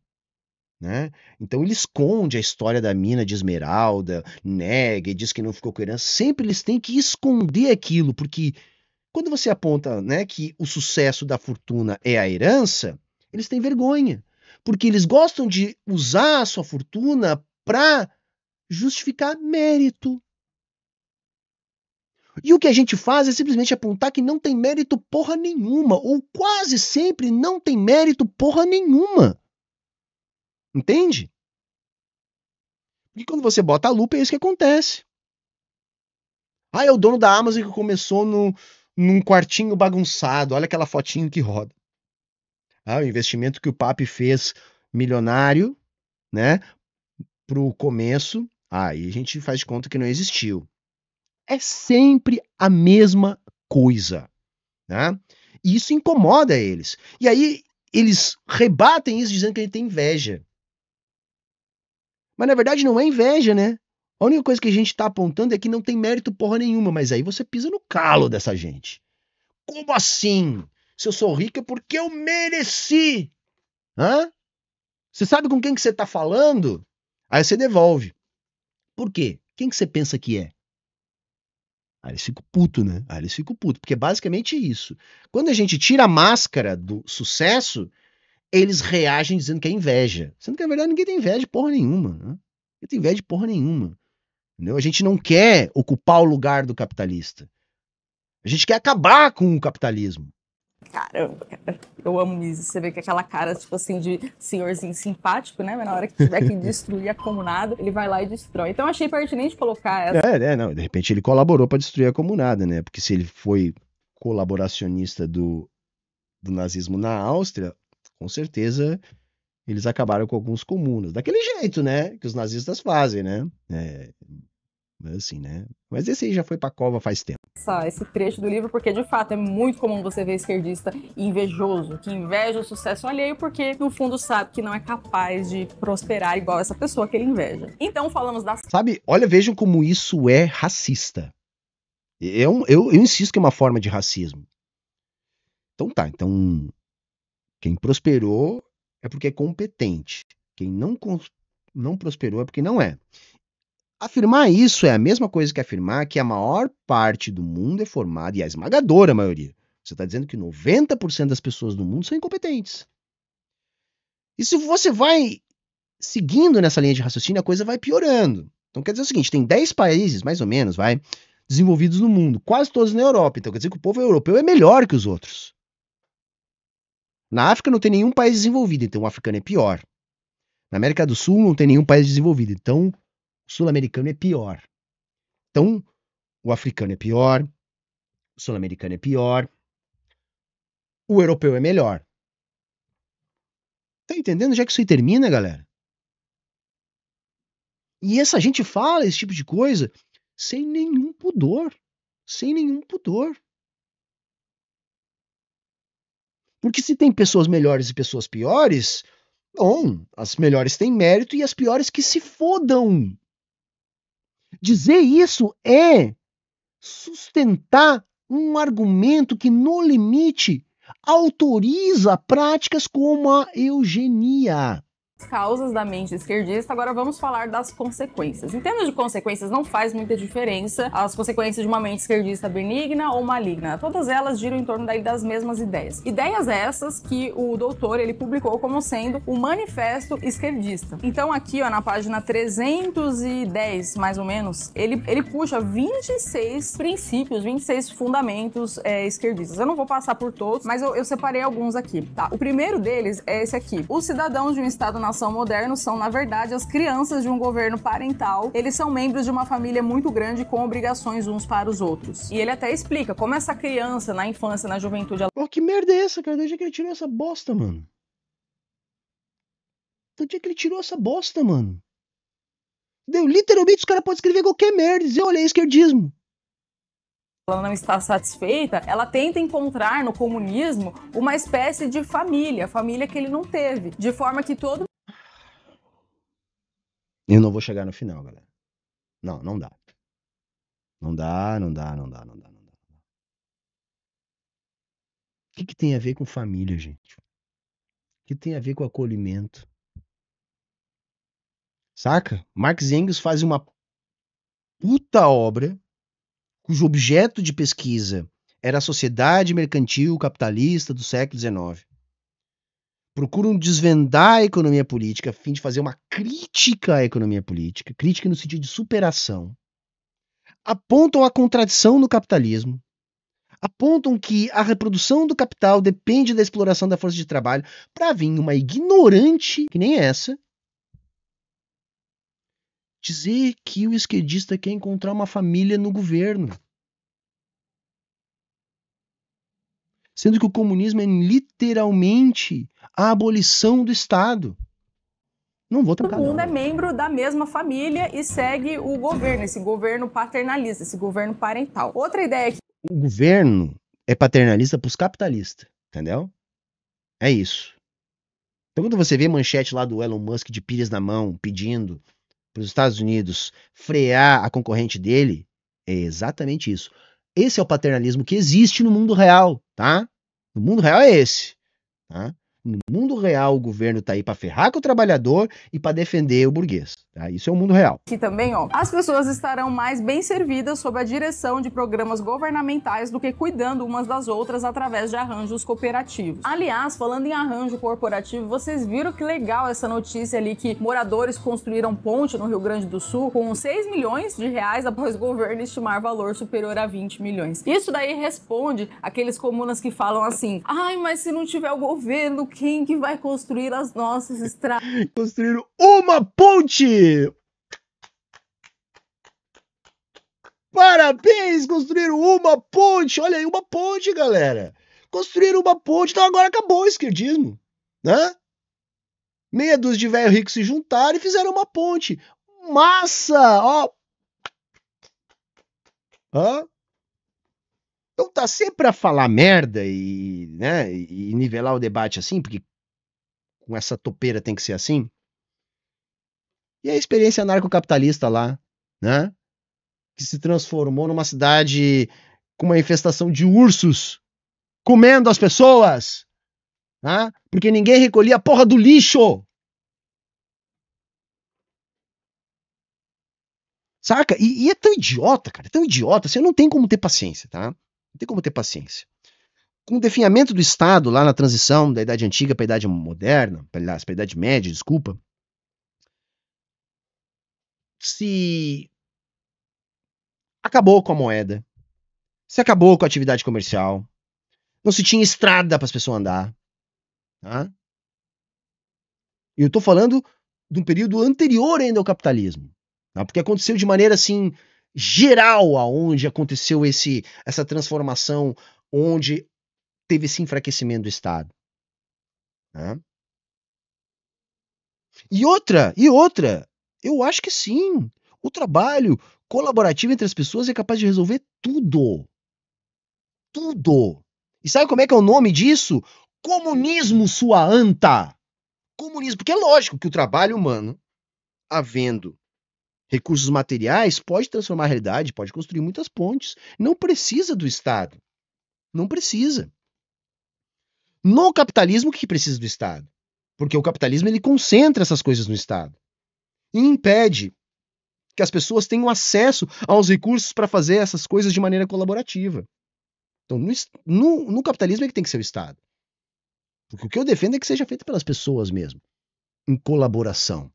Né? Então ele esconde a história da mina de esmeralda, nega e diz que não ficou com herança. Sempre eles têm que esconder aquilo, porque quando você aponta né, que o sucesso da fortuna é a herança, eles têm vergonha, porque eles gostam de usar a sua fortuna para justificar mérito. E o que a gente faz é simplesmente apontar que não tem mérito porra nenhuma, ou quase sempre não tem mérito porra nenhuma. Entende? E quando você bota a lupa, é isso que acontece. Ah, é o dono da Amazon que começou no, num quartinho bagunçado. Olha aquela fotinho que roda. Ah, o investimento que o Papi fez milionário, né? pro começo, aí a gente faz de conta que não existiu. É sempre a mesma coisa. Né? E isso incomoda eles. E aí eles rebatem isso dizendo que ele tem inveja. Mas na verdade não é inveja, né? A única coisa que a gente está apontando é que não tem mérito porra nenhuma, mas aí você pisa no calo dessa gente. Como assim? Se eu sou rica é porque eu mereci. Hã? Você sabe com quem que você está falando? Aí você devolve. Por quê? Quem que você pensa que é? Aí eles ficam puto, né? Aí eles ficam puto, porque é basicamente isso. Quando a gente tira a máscara do sucesso, eles reagem dizendo que é inveja. Sendo que na verdade ninguém tem inveja de porra nenhuma. Né? Ninguém tem inveja de porra nenhuma. Entendeu? A gente não quer ocupar o lugar do capitalista. A gente quer acabar com o capitalismo. Caramba, cara. eu amo isso. Você vê que aquela cara, tipo assim, de senhorzinho simpático, né? Mas na hora que tiver que destruir a comunada, ele vai lá e destrói. Então achei pertinente colocar essa. É, é, não. De repente ele colaborou para destruir a comunada, né? Porque se ele foi colaboracionista do, do nazismo na Áustria, com certeza eles acabaram com alguns comunas. Daquele jeito, né? Que os nazistas fazem, né? É, assim, né? Mas esse aí já foi pra cova faz tempo. Esse trecho do livro, porque de fato é muito comum você ver esquerdista invejoso, que inveja o sucesso alheio, porque no fundo sabe que não é capaz de prosperar igual essa pessoa que ele inveja. Então falamos da. Sabe, olha, vejam como isso é racista. Eu, é eu, eu insisto que é uma forma de racismo. Então tá, então. Quem prosperou é porque é competente. Quem não, não prosperou é porque não é. Afirmar isso é a mesma coisa que afirmar que a maior parte do mundo é formada, e a esmagadora maioria. Você está dizendo que 90% das pessoas do mundo são incompetentes. E se você vai seguindo nessa linha de raciocínio, a coisa vai piorando. Então quer dizer o seguinte: tem 10 países, mais ou menos, vai, desenvolvidos no mundo, quase todos na Europa. Então quer dizer que o povo europeu é melhor que os outros. Na África não tem nenhum país desenvolvido, então o africano é pior. Na América do Sul não tem nenhum país desenvolvido, então o sul-americano é pior. Então, o africano é pior, o sul-americano é pior, o europeu é melhor. Tá entendendo já que isso aí termina, galera? E essa gente fala esse tipo de coisa sem nenhum pudor. Sem nenhum pudor. Porque se tem pessoas melhores e pessoas piores, bom, as melhores têm mérito e as piores que se fodam. Dizer isso é sustentar um argumento que, no limite, autoriza práticas como a eugenia causas da mente esquerdista, agora vamos falar das consequências. Em termos de consequências, não faz muita diferença as consequências de uma mente esquerdista benigna ou maligna. Todas elas giram em torno das mesmas ideias. Ideias essas que o doutor ele publicou como sendo o manifesto esquerdista. Então aqui, ó, na página 310, mais ou menos, ele, ele puxa 26 princípios, 26 fundamentos é, esquerdistas. Eu não vou passar por todos, mas eu, eu separei alguns aqui, tá? O primeiro deles é esse aqui. Os cidadãos de um estado nação moderno são, na verdade, as crianças de um governo parental. Eles são membros de uma família muito grande com obrigações uns para os outros. E ele até explica como essa criança, na infância, na juventude. Ela... Oh, que merda é essa, cara? é que ele tirou essa bosta, mano. onde então, dia que ele tirou essa bosta, mano. Deu, literalmente os caras podem escrever qualquer merda e dizer, olha, é esquerdismo ela não está satisfeita, ela tenta encontrar no comunismo uma espécie de família, família que ele não teve, de forma que todo eu não vou chegar no final, galera. Não, não dá. Não dá, não dá, não dá, não dá, não dá. O que, que tem a ver com família, gente? O que tem a ver com acolhimento? Saca? Marx Engels faz uma puta obra cujo objeto de pesquisa era a sociedade mercantil capitalista do século XIX procuram desvendar a economia política a fim de fazer uma crítica à economia política, crítica no sentido de superação, apontam a contradição no capitalismo, apontam que a reprodução do capital depende da exploração da força de trabalho, para vir uma ignorante, que nem essa, dizer que o esquerdista quer encontrar uma família no governo. Sendo que o comunismo é literalmente a abolição do Estado. Não vou trancar. Todo mundo não. é membro da mesma família e segue o governo, esse governo paternalista, esse governo parental. Outra ideia é que. O governo é paternalista para os capitalistas, entendeu? É isso. Então, quando você vê manchete lá do Elon Musk de pilhas na mão, pedindo para os Estados Unidos frear a concorrente dele, é exatamente isso. Esse é o paternalismo que existe no mundo real, tá? No mundo real é esse, tá? No mundo real, o governo está aí para ferrar com o trabalhador e para defender o burguês. Tá? Isso é o mundo real. Aqui também, ó, as pessoas estarão mais bem servidas sob a direção de programas governamentais do que cuidando umas das outras através de arranjos cooperativos. Aliás, falando em arranjo corporativo, vocês viram que legal essa notícia ali que moradores construíram ponte no Rio Grande do Sul com 6 milhões de reais após o governo estimar valor superior a 20 milhões. Isso daí responde aqueles comunas que falam assim: ai, mas se não tiver o governo, quem que vai construir as nossas estradas? Construíram uma ponte! Parabéns! Construíram uma ponte! Olha aí, uma ponte, galera! Construíram uma ponte, então agora acabou o esquerdismo, né? Meia dúzia de velho rico se juntaram e fizeram uma ponte. Massa! Ó! Hã? Então tá sempre pra falar merda e, né, e nivelar o debate assim, porque com essa topeira tem que ser assim. E a experiência anarcocapitalista lá, né? Que se transformou numa cidade com uma infestação de ursos comendo as pessoas, né? Porque ninguém recolhia a porra do lixo. Saca? E, e, é tão idiota, cara, é tão idiota, você assim, não tem como ter paciência, tá? Não tem como ter paciência. Com o definhamento do Estado lá na transição da Idade Antiga para a Idade Moderna, aliás, para a Idade Média, desculpa, se acabou com a moeda, se acabou com a atividade comercial, não se tinha estrada para as pessoas andar. Tá? Eu estou falando de um período anterior ainda ao capitalismo, tá? porque aconteceu de maneira assim geral aonde aconteceu esse essa transformação, onde teve esse enfraquecimento do Estado. Tá? E outra, e outra, eu acho que sim. O trabalho colaborativo entre as pessoas é capaz de resolver tudo. Tudo. E sabe como é que é o nome disso? Comunismo, sua anta! Comunismo. Porque é lógico que o trabalho humano, havendo recursos materiais, pode transformar a realidade, pode construir muitas pontes. Não precisa do Estado. Não precisa. No capitalismo, o que precisa do Estado? Porque o capitalismo ele concentra essas coisas no Estado e impede que as pessoas tenham acesso aos recursos para fazer essas coisas de maneira colaborativa. Então, no, no, no, capitalismo é que tem que ser o Estado. Porque o que eu defendo é que seja feito pelas pessoas mesmo, em colaboração.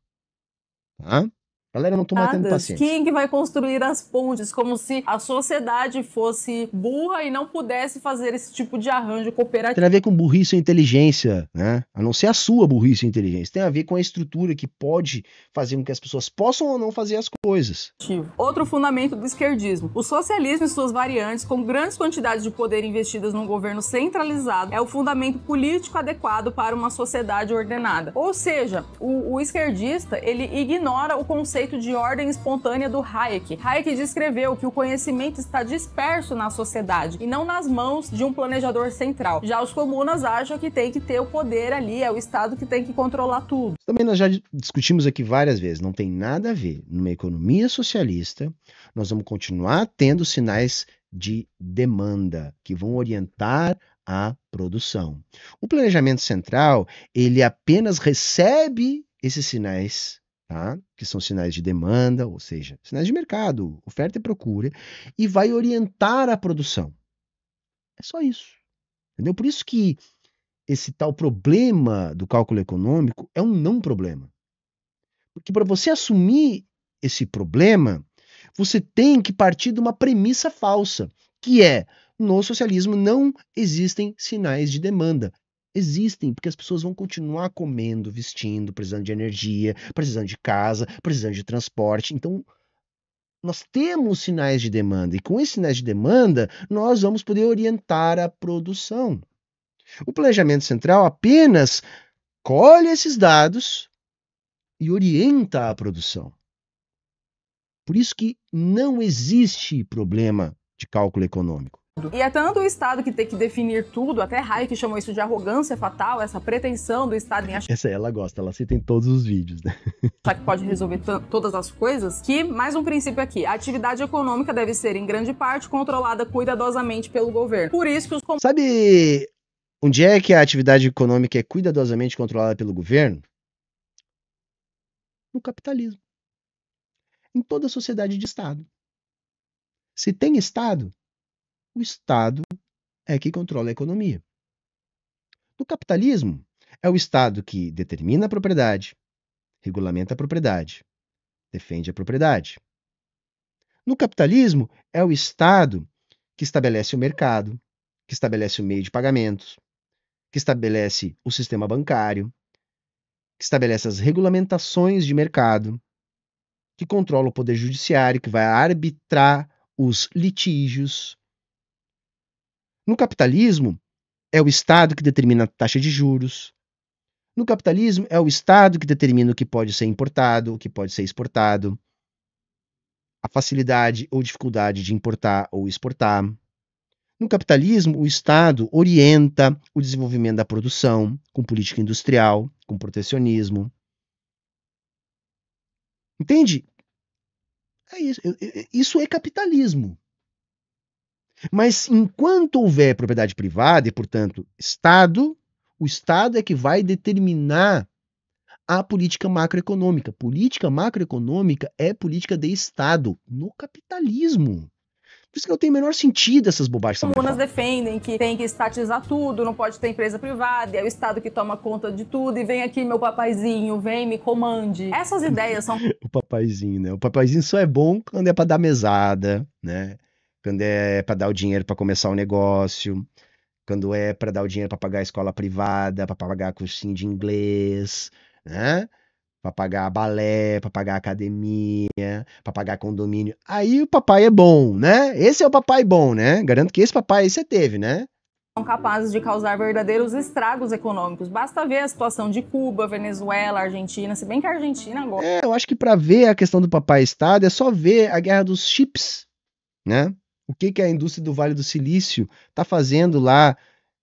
Tá? Galera, não tô batendo paciência. Quem que vai construir as pontes? Como se a sociedade fosse burra e não pudesse fazer esse tipo de arranjo cooperativo. Tem a ver com burrice e inteligência, né? A não ser a sua burrice e inteligência. Tem a ver com a estrutura que pode fazer com que as pessoas possam ou não fazer as coisas. Outro fundamento do esquerdismo. O socialismo e suas variantes, com grandes quantidades de poder investidas num governo centralizado, é o fundamento político adequado para uma sociedade ordenada. Ou seja, o, o esquerdista, ele ignora o conceito conceito de ordem espontânea do Hayek. Hayek descreveu que o conhecimento está disperso na sociedade e não nas mãos de um planejador central. Já os comunas acham que tem que ter o poder ali, é o Estado que tem que controlar tudo. Também nós já discutimos aqui várias vezes, não tem nada a ver. Numa economia socialista, nós vamos continuar tendo sinais de demanda que vão orientar a produção. O planejamento central, ele apenas recebe esses sinais tá? que são sinais de demanda, ou seja, sinais de mercado, oferta e procura, e vai orientar a produção. É só isso. Entendeu? Por isso que esse tal problema do cálculo econômico é um não problema. Porque para você assumir esse problema, você tem que partir de uma premissa falsa, que é no socialismo não existem sinais de demanda existem, porque as pessoas vão continuar comendo, vestindo, precisando de energia, precisando de casa, precisando de transporte. Então, nós temos sinais de demanda, e com esses sinais de demanda, nós vamos poder orientar a produção. O planejamento central apenas colhe esses dados e orienta a produção. Por isso que não existe problema de cálculo econômico. E é tanto o Estado que tem que definir tudo, até Hayek chamou isso de arrogância fatal, essa pretensão do Estado em achar. Essa ela gosta, ela cita em todos os vídeos, né? Achar que pode resolver todas as coisas, que, mais um princípio aqui, a atividade econômica deve ser, em grande parte, controlada cuidadosamente pelo governo. Por isso que os. Sabe onde é que a atividade econômica é cuidadosamente controlada pelo governo? No capitalismo. Em toda sociedade de Estado. Se tem Estado, o Estado é que controla a economia. No capitalismo, é o Estado que determina a propriedade, regulamenta a propriedade, defende a propriedade. No capitalismo, é o Estado que estabelece o mercado, que estabelece o meio de pagamentos, que estabelece o sistema bancário, que estabelece as regulamentações de mercado, que controla o poder judiciário, que vai arbitrar os litígios, no capitalismo, é o Estado que determina a taxa de juros. No capitalismo, é o Estado que determina o que pode ser importado, o que pode ser exportado, a facilidade ou dificuldade de importar ou exportar. No capitalismo, o Estado orienta o desenvolvimento da produção com política industrial, com protecionismo. Entende? É isso. É, é, isso é capitalismo. Mas enquanto houver propriedade privada e, portanto, Estado, o Estado é que vai determinar a política macroeconômica. Política macroeconômica é política de Estado no capitalismo. Por isso que não tem o menor sentido essas bobagens. As comunas né? defendem que tem que estatizar tudo, não pode ter empresa privada, é o Estado que toma conta de tudo e vem aqui meu papaizinho, vem me comande. Essas ideias são... o papaizinho, né? O papaizinho só é bom quando é para dar mesada, né? quando é para dar o dinheiro para começar o um negócio, quando é para dar o dinheiro para pagar a escola privada, para pagar cursinho de inglês, né? Para pagar balé, para pagar academia, para pagar condomínio. Aí o papai é bom, né? Esse é o papai bom, né? Garanto que esse papai você teve, né? são capazes de causar verdadeiros estragos econômicos. Basta ver a situação de Cuba, Venezuela, Argentina, se bem que a Argentina agora. É, eu acho que para ver a questão do papai Estado é só ver a guerra dos chips, né? o que, que a indústria do Vale do Silício está fazendo lá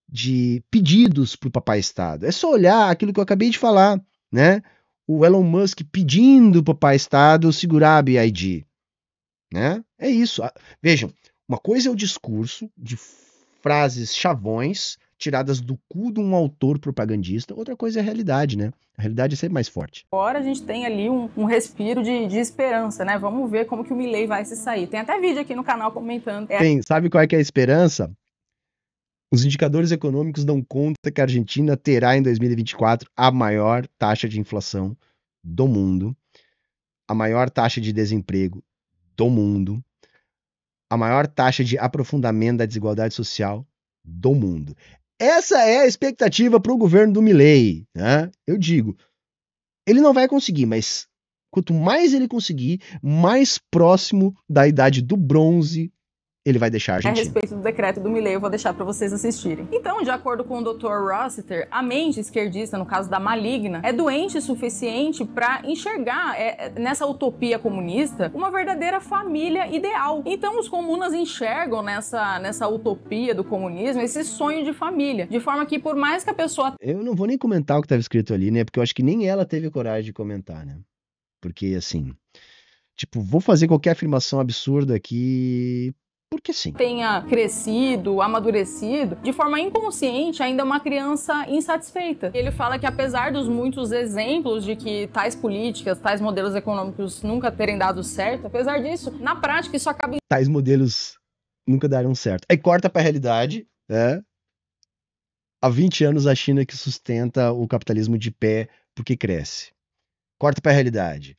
de pedidos para o Papai Estado. É só olhar aquilo que eu acabei de falar, né? O Elon Musk pedindo o Papai Estado segurar a BID. Né? É isso. Ah, vejam, uma coisa é o discurso de frases chavões tiradas do cu de um autor propagandista, outra coisa é a realidade, né? A realidade é sempre mais forte. Agora a gente tem ali um, um respiro de, de, esperança, né? Vamos ver como que o Milley vai se sair. Tem até vídeo aqui no canal comentando. É... Tem, sabe qual é que é a esperança? Os indicadores econômicos dão conta que a Argentina terá em 2024 a maior taxa de inflação do mundo, a maior taxa de desemprego do mundo, a maior taxa de aprofundamento da desigualdade social do mundo. Essa é a expectativa para o governo do Milley. Né? Eu digo, ele não vai conseguir, mas quanto mais ele conseguir, mais próximo da idade do bronze ele vai deixar a Argentina. A respeito do decreto do Milley, eu vou deixar para vocês assistirem. Então, de acordo com o Dr. Rossiter, a mente esquerdista, no caso da maligna, é doente o suficiente para enxergar é, é, nessa utopia comunista uma verdadeira família ideal. Então, os comunas enxergam nessa, nessa utopia do comunismo esse sonho de família, de forma que por mais que a pessoa Eu não vou nem comentar o que estava escrito ali, né? Porque eu acho que nem ela teve coragem de comentar, né? Porque assim, tipo, vou fazer qualquer afirmação absurda aqui porque sim. Tenha crescido, amadurecido, de forma inconsciente, ainda uma criança insatisfeita. Ele fala que apesar dos muitos exemplos de que tais políticas, tais modelos econômicos nunca terem dado certo, apesar disso, na prática isso acaba Tais modelos nunca deram certo. Aí corta para a realidade, né? Há 20 anos a China que sustenta o capitalismo de pé porque cresce. Corta para a realidade.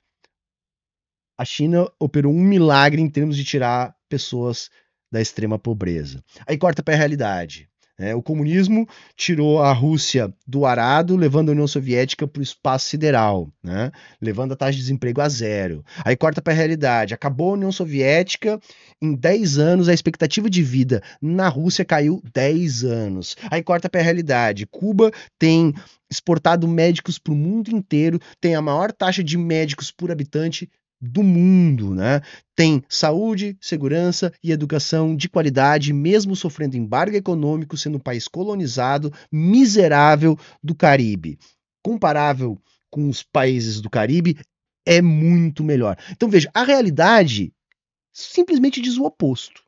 A China operou um milagre em termos de tirar pessoas da extrema pobreza. Aí corta para a realidade. Né? O comunismo tirou a Rússia do arado, levando a União Soviética para o espaço sideral, né? levando a taxa de desemprego a zero. Aí corta para a realidade. Acabou a União Soviética, em 10 anos a expectativa de vida na Rússia caiu 10 anos. Aí corta para a realidade. Cuba tem exportado médicos para o mundo inteiro, tem a maior taxa de médicos por habitante do mundo, né? Tem saúde, segurança e educação de qualidade, mesmo sofrendo embargo econômico, sendo um país colonizado, miserável do Caribe. Comparável com os países do Caribe, é muito melhor. Então veja, a realidade simplesmente diz o oposto.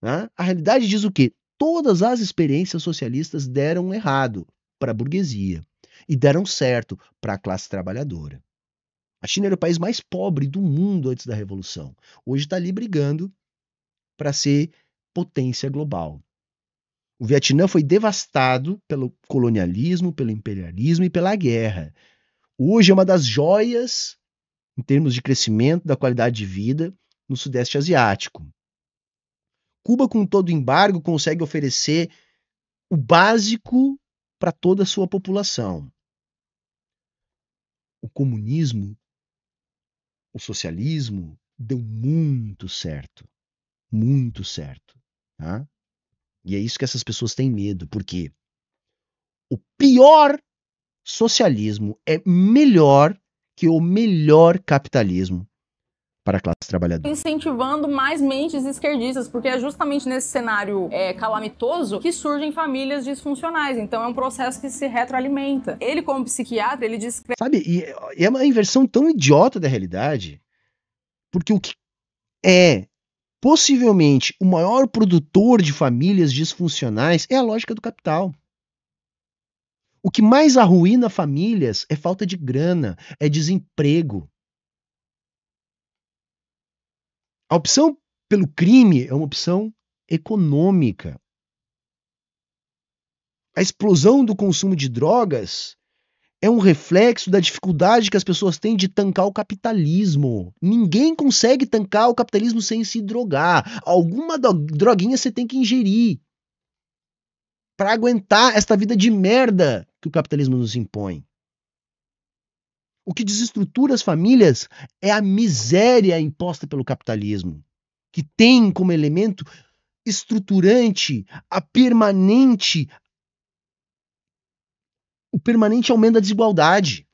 Né? A realidade diz o quê? Todas as experiências socialistas deram errado para a burguesia e deram certo para a classe trabalhadora. A China era o país mais pobre do mundo antes da Revolução. Hoje está ali brigando para ser potência global. O Vietnã foi devastado pelo colonialismo, pelo imperialismo e pela guerra. Hoje é uma das joias em termos de crescimento da qualidade de vida no Sudeste Asiático. Cuba, com todo embargo, consegue oferecer o básico para toda a sua população. O comunismo o socialismo deu muito certo. Muito certo. Tá? E é isso que essas pessoas têm medo, porque o pior socialismo é melhor que o melhor capitalismo para a classe trabalhadora. Incentivando mais mentes esquerdistas, porque é justamente nesse cenário é, calamitoso que surgem famílias disfuncionais. Então é um processo que se retroalimenta. Ele, como psiquiatra, ele descreve. Sabe, e é uma inversão tão idiota da realidade, porque o que é possivelmente o maior produtor de famílias disfuncionais é a lógica do capital. O que mais arruína famílias é falta de grana, é desemprego, A opção pelo crime é uma opção econômica. A explosão do consumo de drogas é um reflexo da dificuldade que as pessoas têm de tancar o capitalismo. Ninguém consegue tancar o capitalismo sem se drogar. Alguma droguinha você tem que ingerir para aguentar esta vida de merda que o capitalismo nos impõe. O que desestrutura as famílias é a miséria imposta pelo capitalismo, que tem como elemento estruturante a permanente o permanente aumento da desigualdade.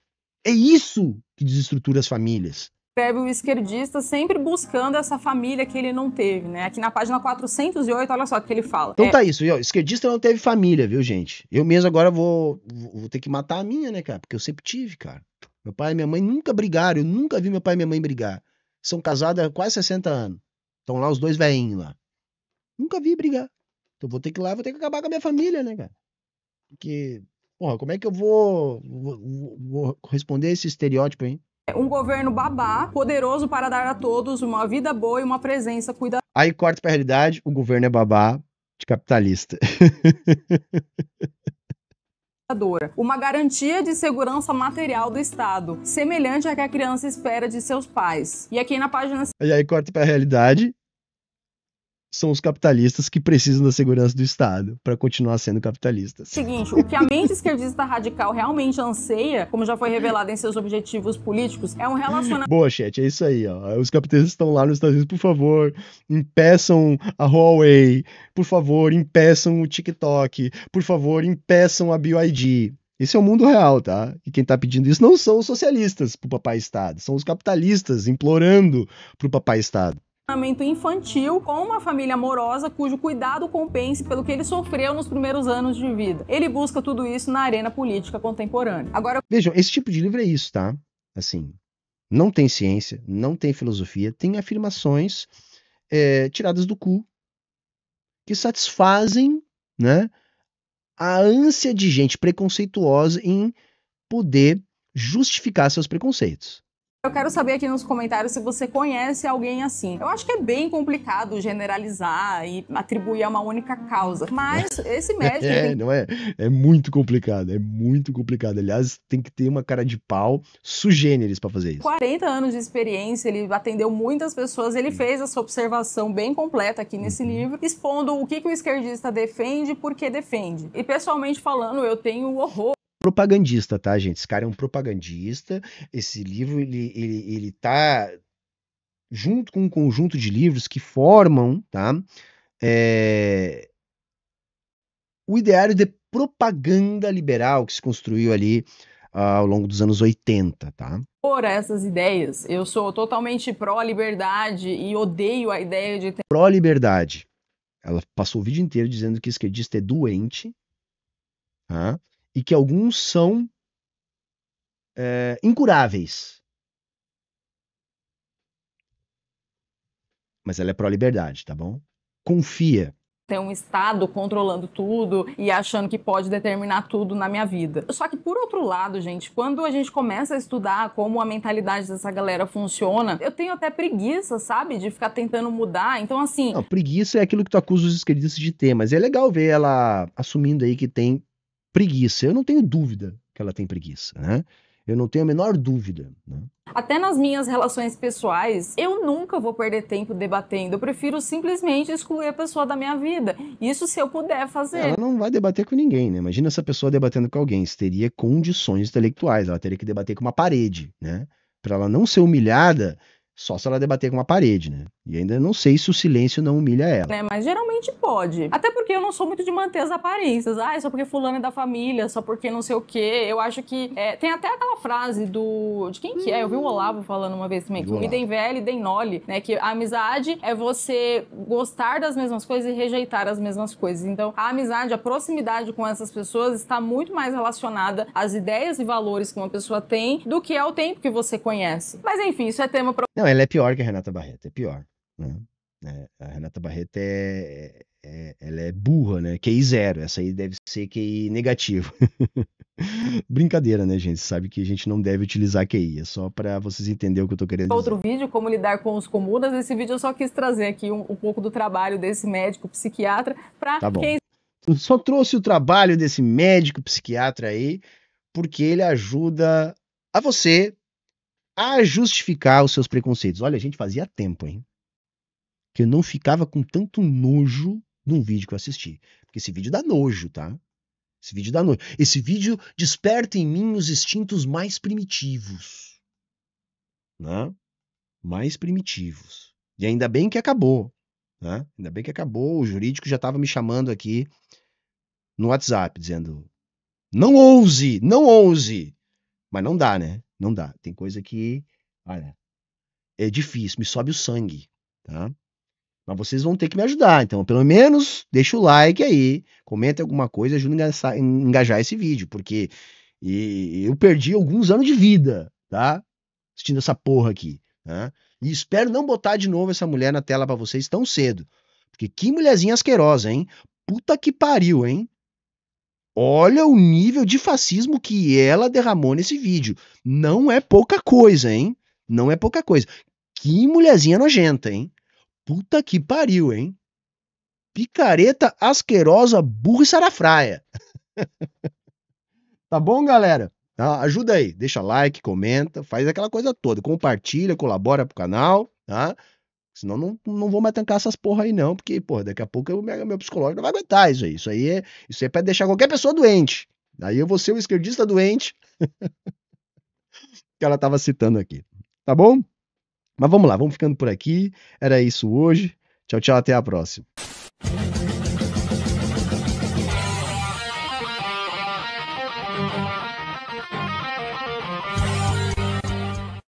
É isso que desestrutura as famílias escreve o esquerdista sempre buscando essa família que ele não teve, né? Aqui na página 408, olha só o que ele fala. Então é... tá isso, viu? esquerdista não teve família, viu, gente? Eu mesmo agora vou, vou ter que matar a minha, né, cara? Porque eu sempre tive, cara. Meu pai e minha mãe nunca brigaram, eu nunca vi meu pai e minha mãe brigar. São casados há quase 60 anos. Estão lá os dois velhinhos lá. Nunca vi brigar. Então vou ter que ir lá, vou ter que acabar com a minha família, né, cara? Porque, porra, como é que eu vou, vou, vou responder esse estereótipo aí? É um governo babá, poderoso para dar a todos uma vida boa e uma presença cuidadosa. Aí corta pra realidade, o governo é babá de capitalista. uma garantia de segurança material do Estado, semelhante à que a criança espera de seus pais. E aqui na página. E aí corta para a realidade, são os capitalistas que precisam da segurança do Estado para continuar sendo capitalistas. Seguinte, o que a mente esquerdista radical realmente anseia, como já foi revelado em seus objetivos políticos, é um relacionamento. Boa, chat, é isso aí, ó. Os capitalistas estão lá nos Estados Unidos, por favor, impeçam a Huawei, por favor, impeçam o TikTok, por favor, impeçam a BYD. Esse é o mundo real, tá? E quem tá pedindo isso não são os socialistas pro papai Estado, são os capitalistas implorando pro papai Estado relacionamento infantil com uma família amorosa cujo cuidado compense pelo que ele sofreu nos primeiros anos de vida. Ele busca tudo isso na arena política contemporânea. Agora, vejam, esse tipo de livro é isso, tá? Assim, não tem ciência, não tem filosofia, tem afirmações é, tiradas do cu que satisfazem, né, a ânsia de gente preconceituosa em poder justificar seus preconceitos. Eu quero saber aqui nos comentários se você conhece alguém assim. Eu acho que é bem complicado generalizar e atribuir a uma única causa, mas esse médico. é, não é? É muito complicado, é muito complicado. Aliás, tem que ter uma cara de pau sugêneres para fazer isso. 40 anos de experiência, ele atendeu muitas pessoas, ele hum. fez essa observação bem completa aqui nesse uhum. livro, expondo o que, que o esquerdista defende e por que defende. E pessoalmente falando, eu tenho horror propagandista, tá, gente? Esse cara é um propagandista. Esse livro ele, ele, ele tá junto com um conjunto de livros que formam, tá? É, o ideário de propaganda liberal que se construiu ali ah, ao longo dos anos 80, tá? Por essas ideias, eu sou totalmente pró-liberdade e odeio a ideia de ter... pró-liberdade. Ela passou o vídeo inteiro dizendo que esquerdista é doente, tá? e que alguns são é, incuráveis. Mas ela é pró-liberdade, tá bom? Confia ter um Estado controlando tudo e achando que pode determinar tudo na minha vida. Só que, por outro lado, gente, quando a gente começa a estudar como a mentalidade dessa galera funciona, eu tenho até preguiça, sabe? De ficar tentando mudar. Então, assim. Não, preguiça é aquilo que tu acusa os esquerdistas de ter, mas é legal ver ela assumindo aí que tem preguiça. Eu não tenho dúvida que ela tem preguiça, né? Eu não tenho a menor dúvida. Né? Até nas minhas relações pessoais, eu nunca vou perder tempo debatendo. Eu prefiro simplesmente excluir a pessoa da minha vida. Isso se eu puder fazer. Ela não vai debater com ninguém, né? Imagina essa pessoa debatendo com alguém. Isso teria condições intelectuais. Ela teria que debater com uma parede, né? Para ela não ser humilhada só se ela debater com uma parede, né? E ainda não sei se o silêncio não humilha ela. É, mas geralmente pode. Até porque eu não sou muito de manter as aparências. Ah, é só porque fulano é da família, só porque não sei o quê. Eu acho que. É, tem até aquela frase do. De quem que é? Eu vi o Olavo falando uma vez também. Que me dei velho, dei nole, né? Que a amizade é você gostar das mesmas coisas e rejeitar as mesmas coisas. Então, a amizade, a proximidade com essas pessoas está muito mais relacionada às ideias e valores que uma pessoa tem do que ao tempo que você conhece. Mas enfim, isso é tema para. Não, ela é pior que a Renata Barreto, é pior. Né? É, a Renata Barreto é, é, é ela é burra, né? QI zero. Essa aí deve ser QI negativo. Brincadeira, né, gente? Sabe que a gente não deve utilizar QI. É só para vocês entenderem o que eu tô querendo Outro vídeo, como lidar com os comunas. Esse vídeo eu só quis trazer aqui um, um pouco do trabalho desse médico psiquiatra para tá quem... Só trouxe o trabalho desse médico psiquiatra aí, porque ele ajuda a você a justificar os seus preconceitos. Olha, a gente fazia tempo, hein? Que eu não ficava com tanto nojo num vídeo que eu assisti. Porque esse vídeo dá nojo, tá? Esse vídeo dá nojo. Esse vídeo desperta em mim os instintos mais primitivos. Né? Mais primitivos. E ainda bem que acabou. Né? Ainda bem que acabou. O jurídico já estava me chamando aqui no WhatsApp, dizendo: não ouse, não ouse. Mas não dá, né? Não dá. Tem coisa que, olha, é difícil, me sobe o sangue, tá? Mas vocês vão ter que me ajudar. Então, pelo menos, deixa o like aí, comenta alguma coisa, ajuda a engajar esse vídeo, porque eu perdi alguns anos de vida, tá? Assistindo essa porra aqui, tá? E espero não botar de novo essa mulher na tela para vocês tão cedo. Porque que mulherzinha asquerosa, hein? Puta que pariu, hein? Olha o nível de fascismo que ela derramou nesse vídeo. Não é pouca coisa, hein? Não é pouca coisa. Que mulherzinha nojenta, hein? Puta que pariu, hein? Picareta, asquerosa, burra e sarafraia. tá bom, galera? Tá, ajuda aí. Deixa like, comenta, faz aquela coisa toda. Compartilha, colabora pro canal, tá? Senão não, não vou mais tancar essas porra aí, não, porque, pô, daqui a pouco eu, meu, meu psicológico não vai aguentar isso aí. Isso aí é, isso aí é pra deixar qualquer pessoa doente. Aí eu vou ser o esquerdista doente que ela tava citando aqui. Tá bom? Mas vamos lá, vamos ficando por aqui. Era isso hoje. Tchau, tchau, até a próxima.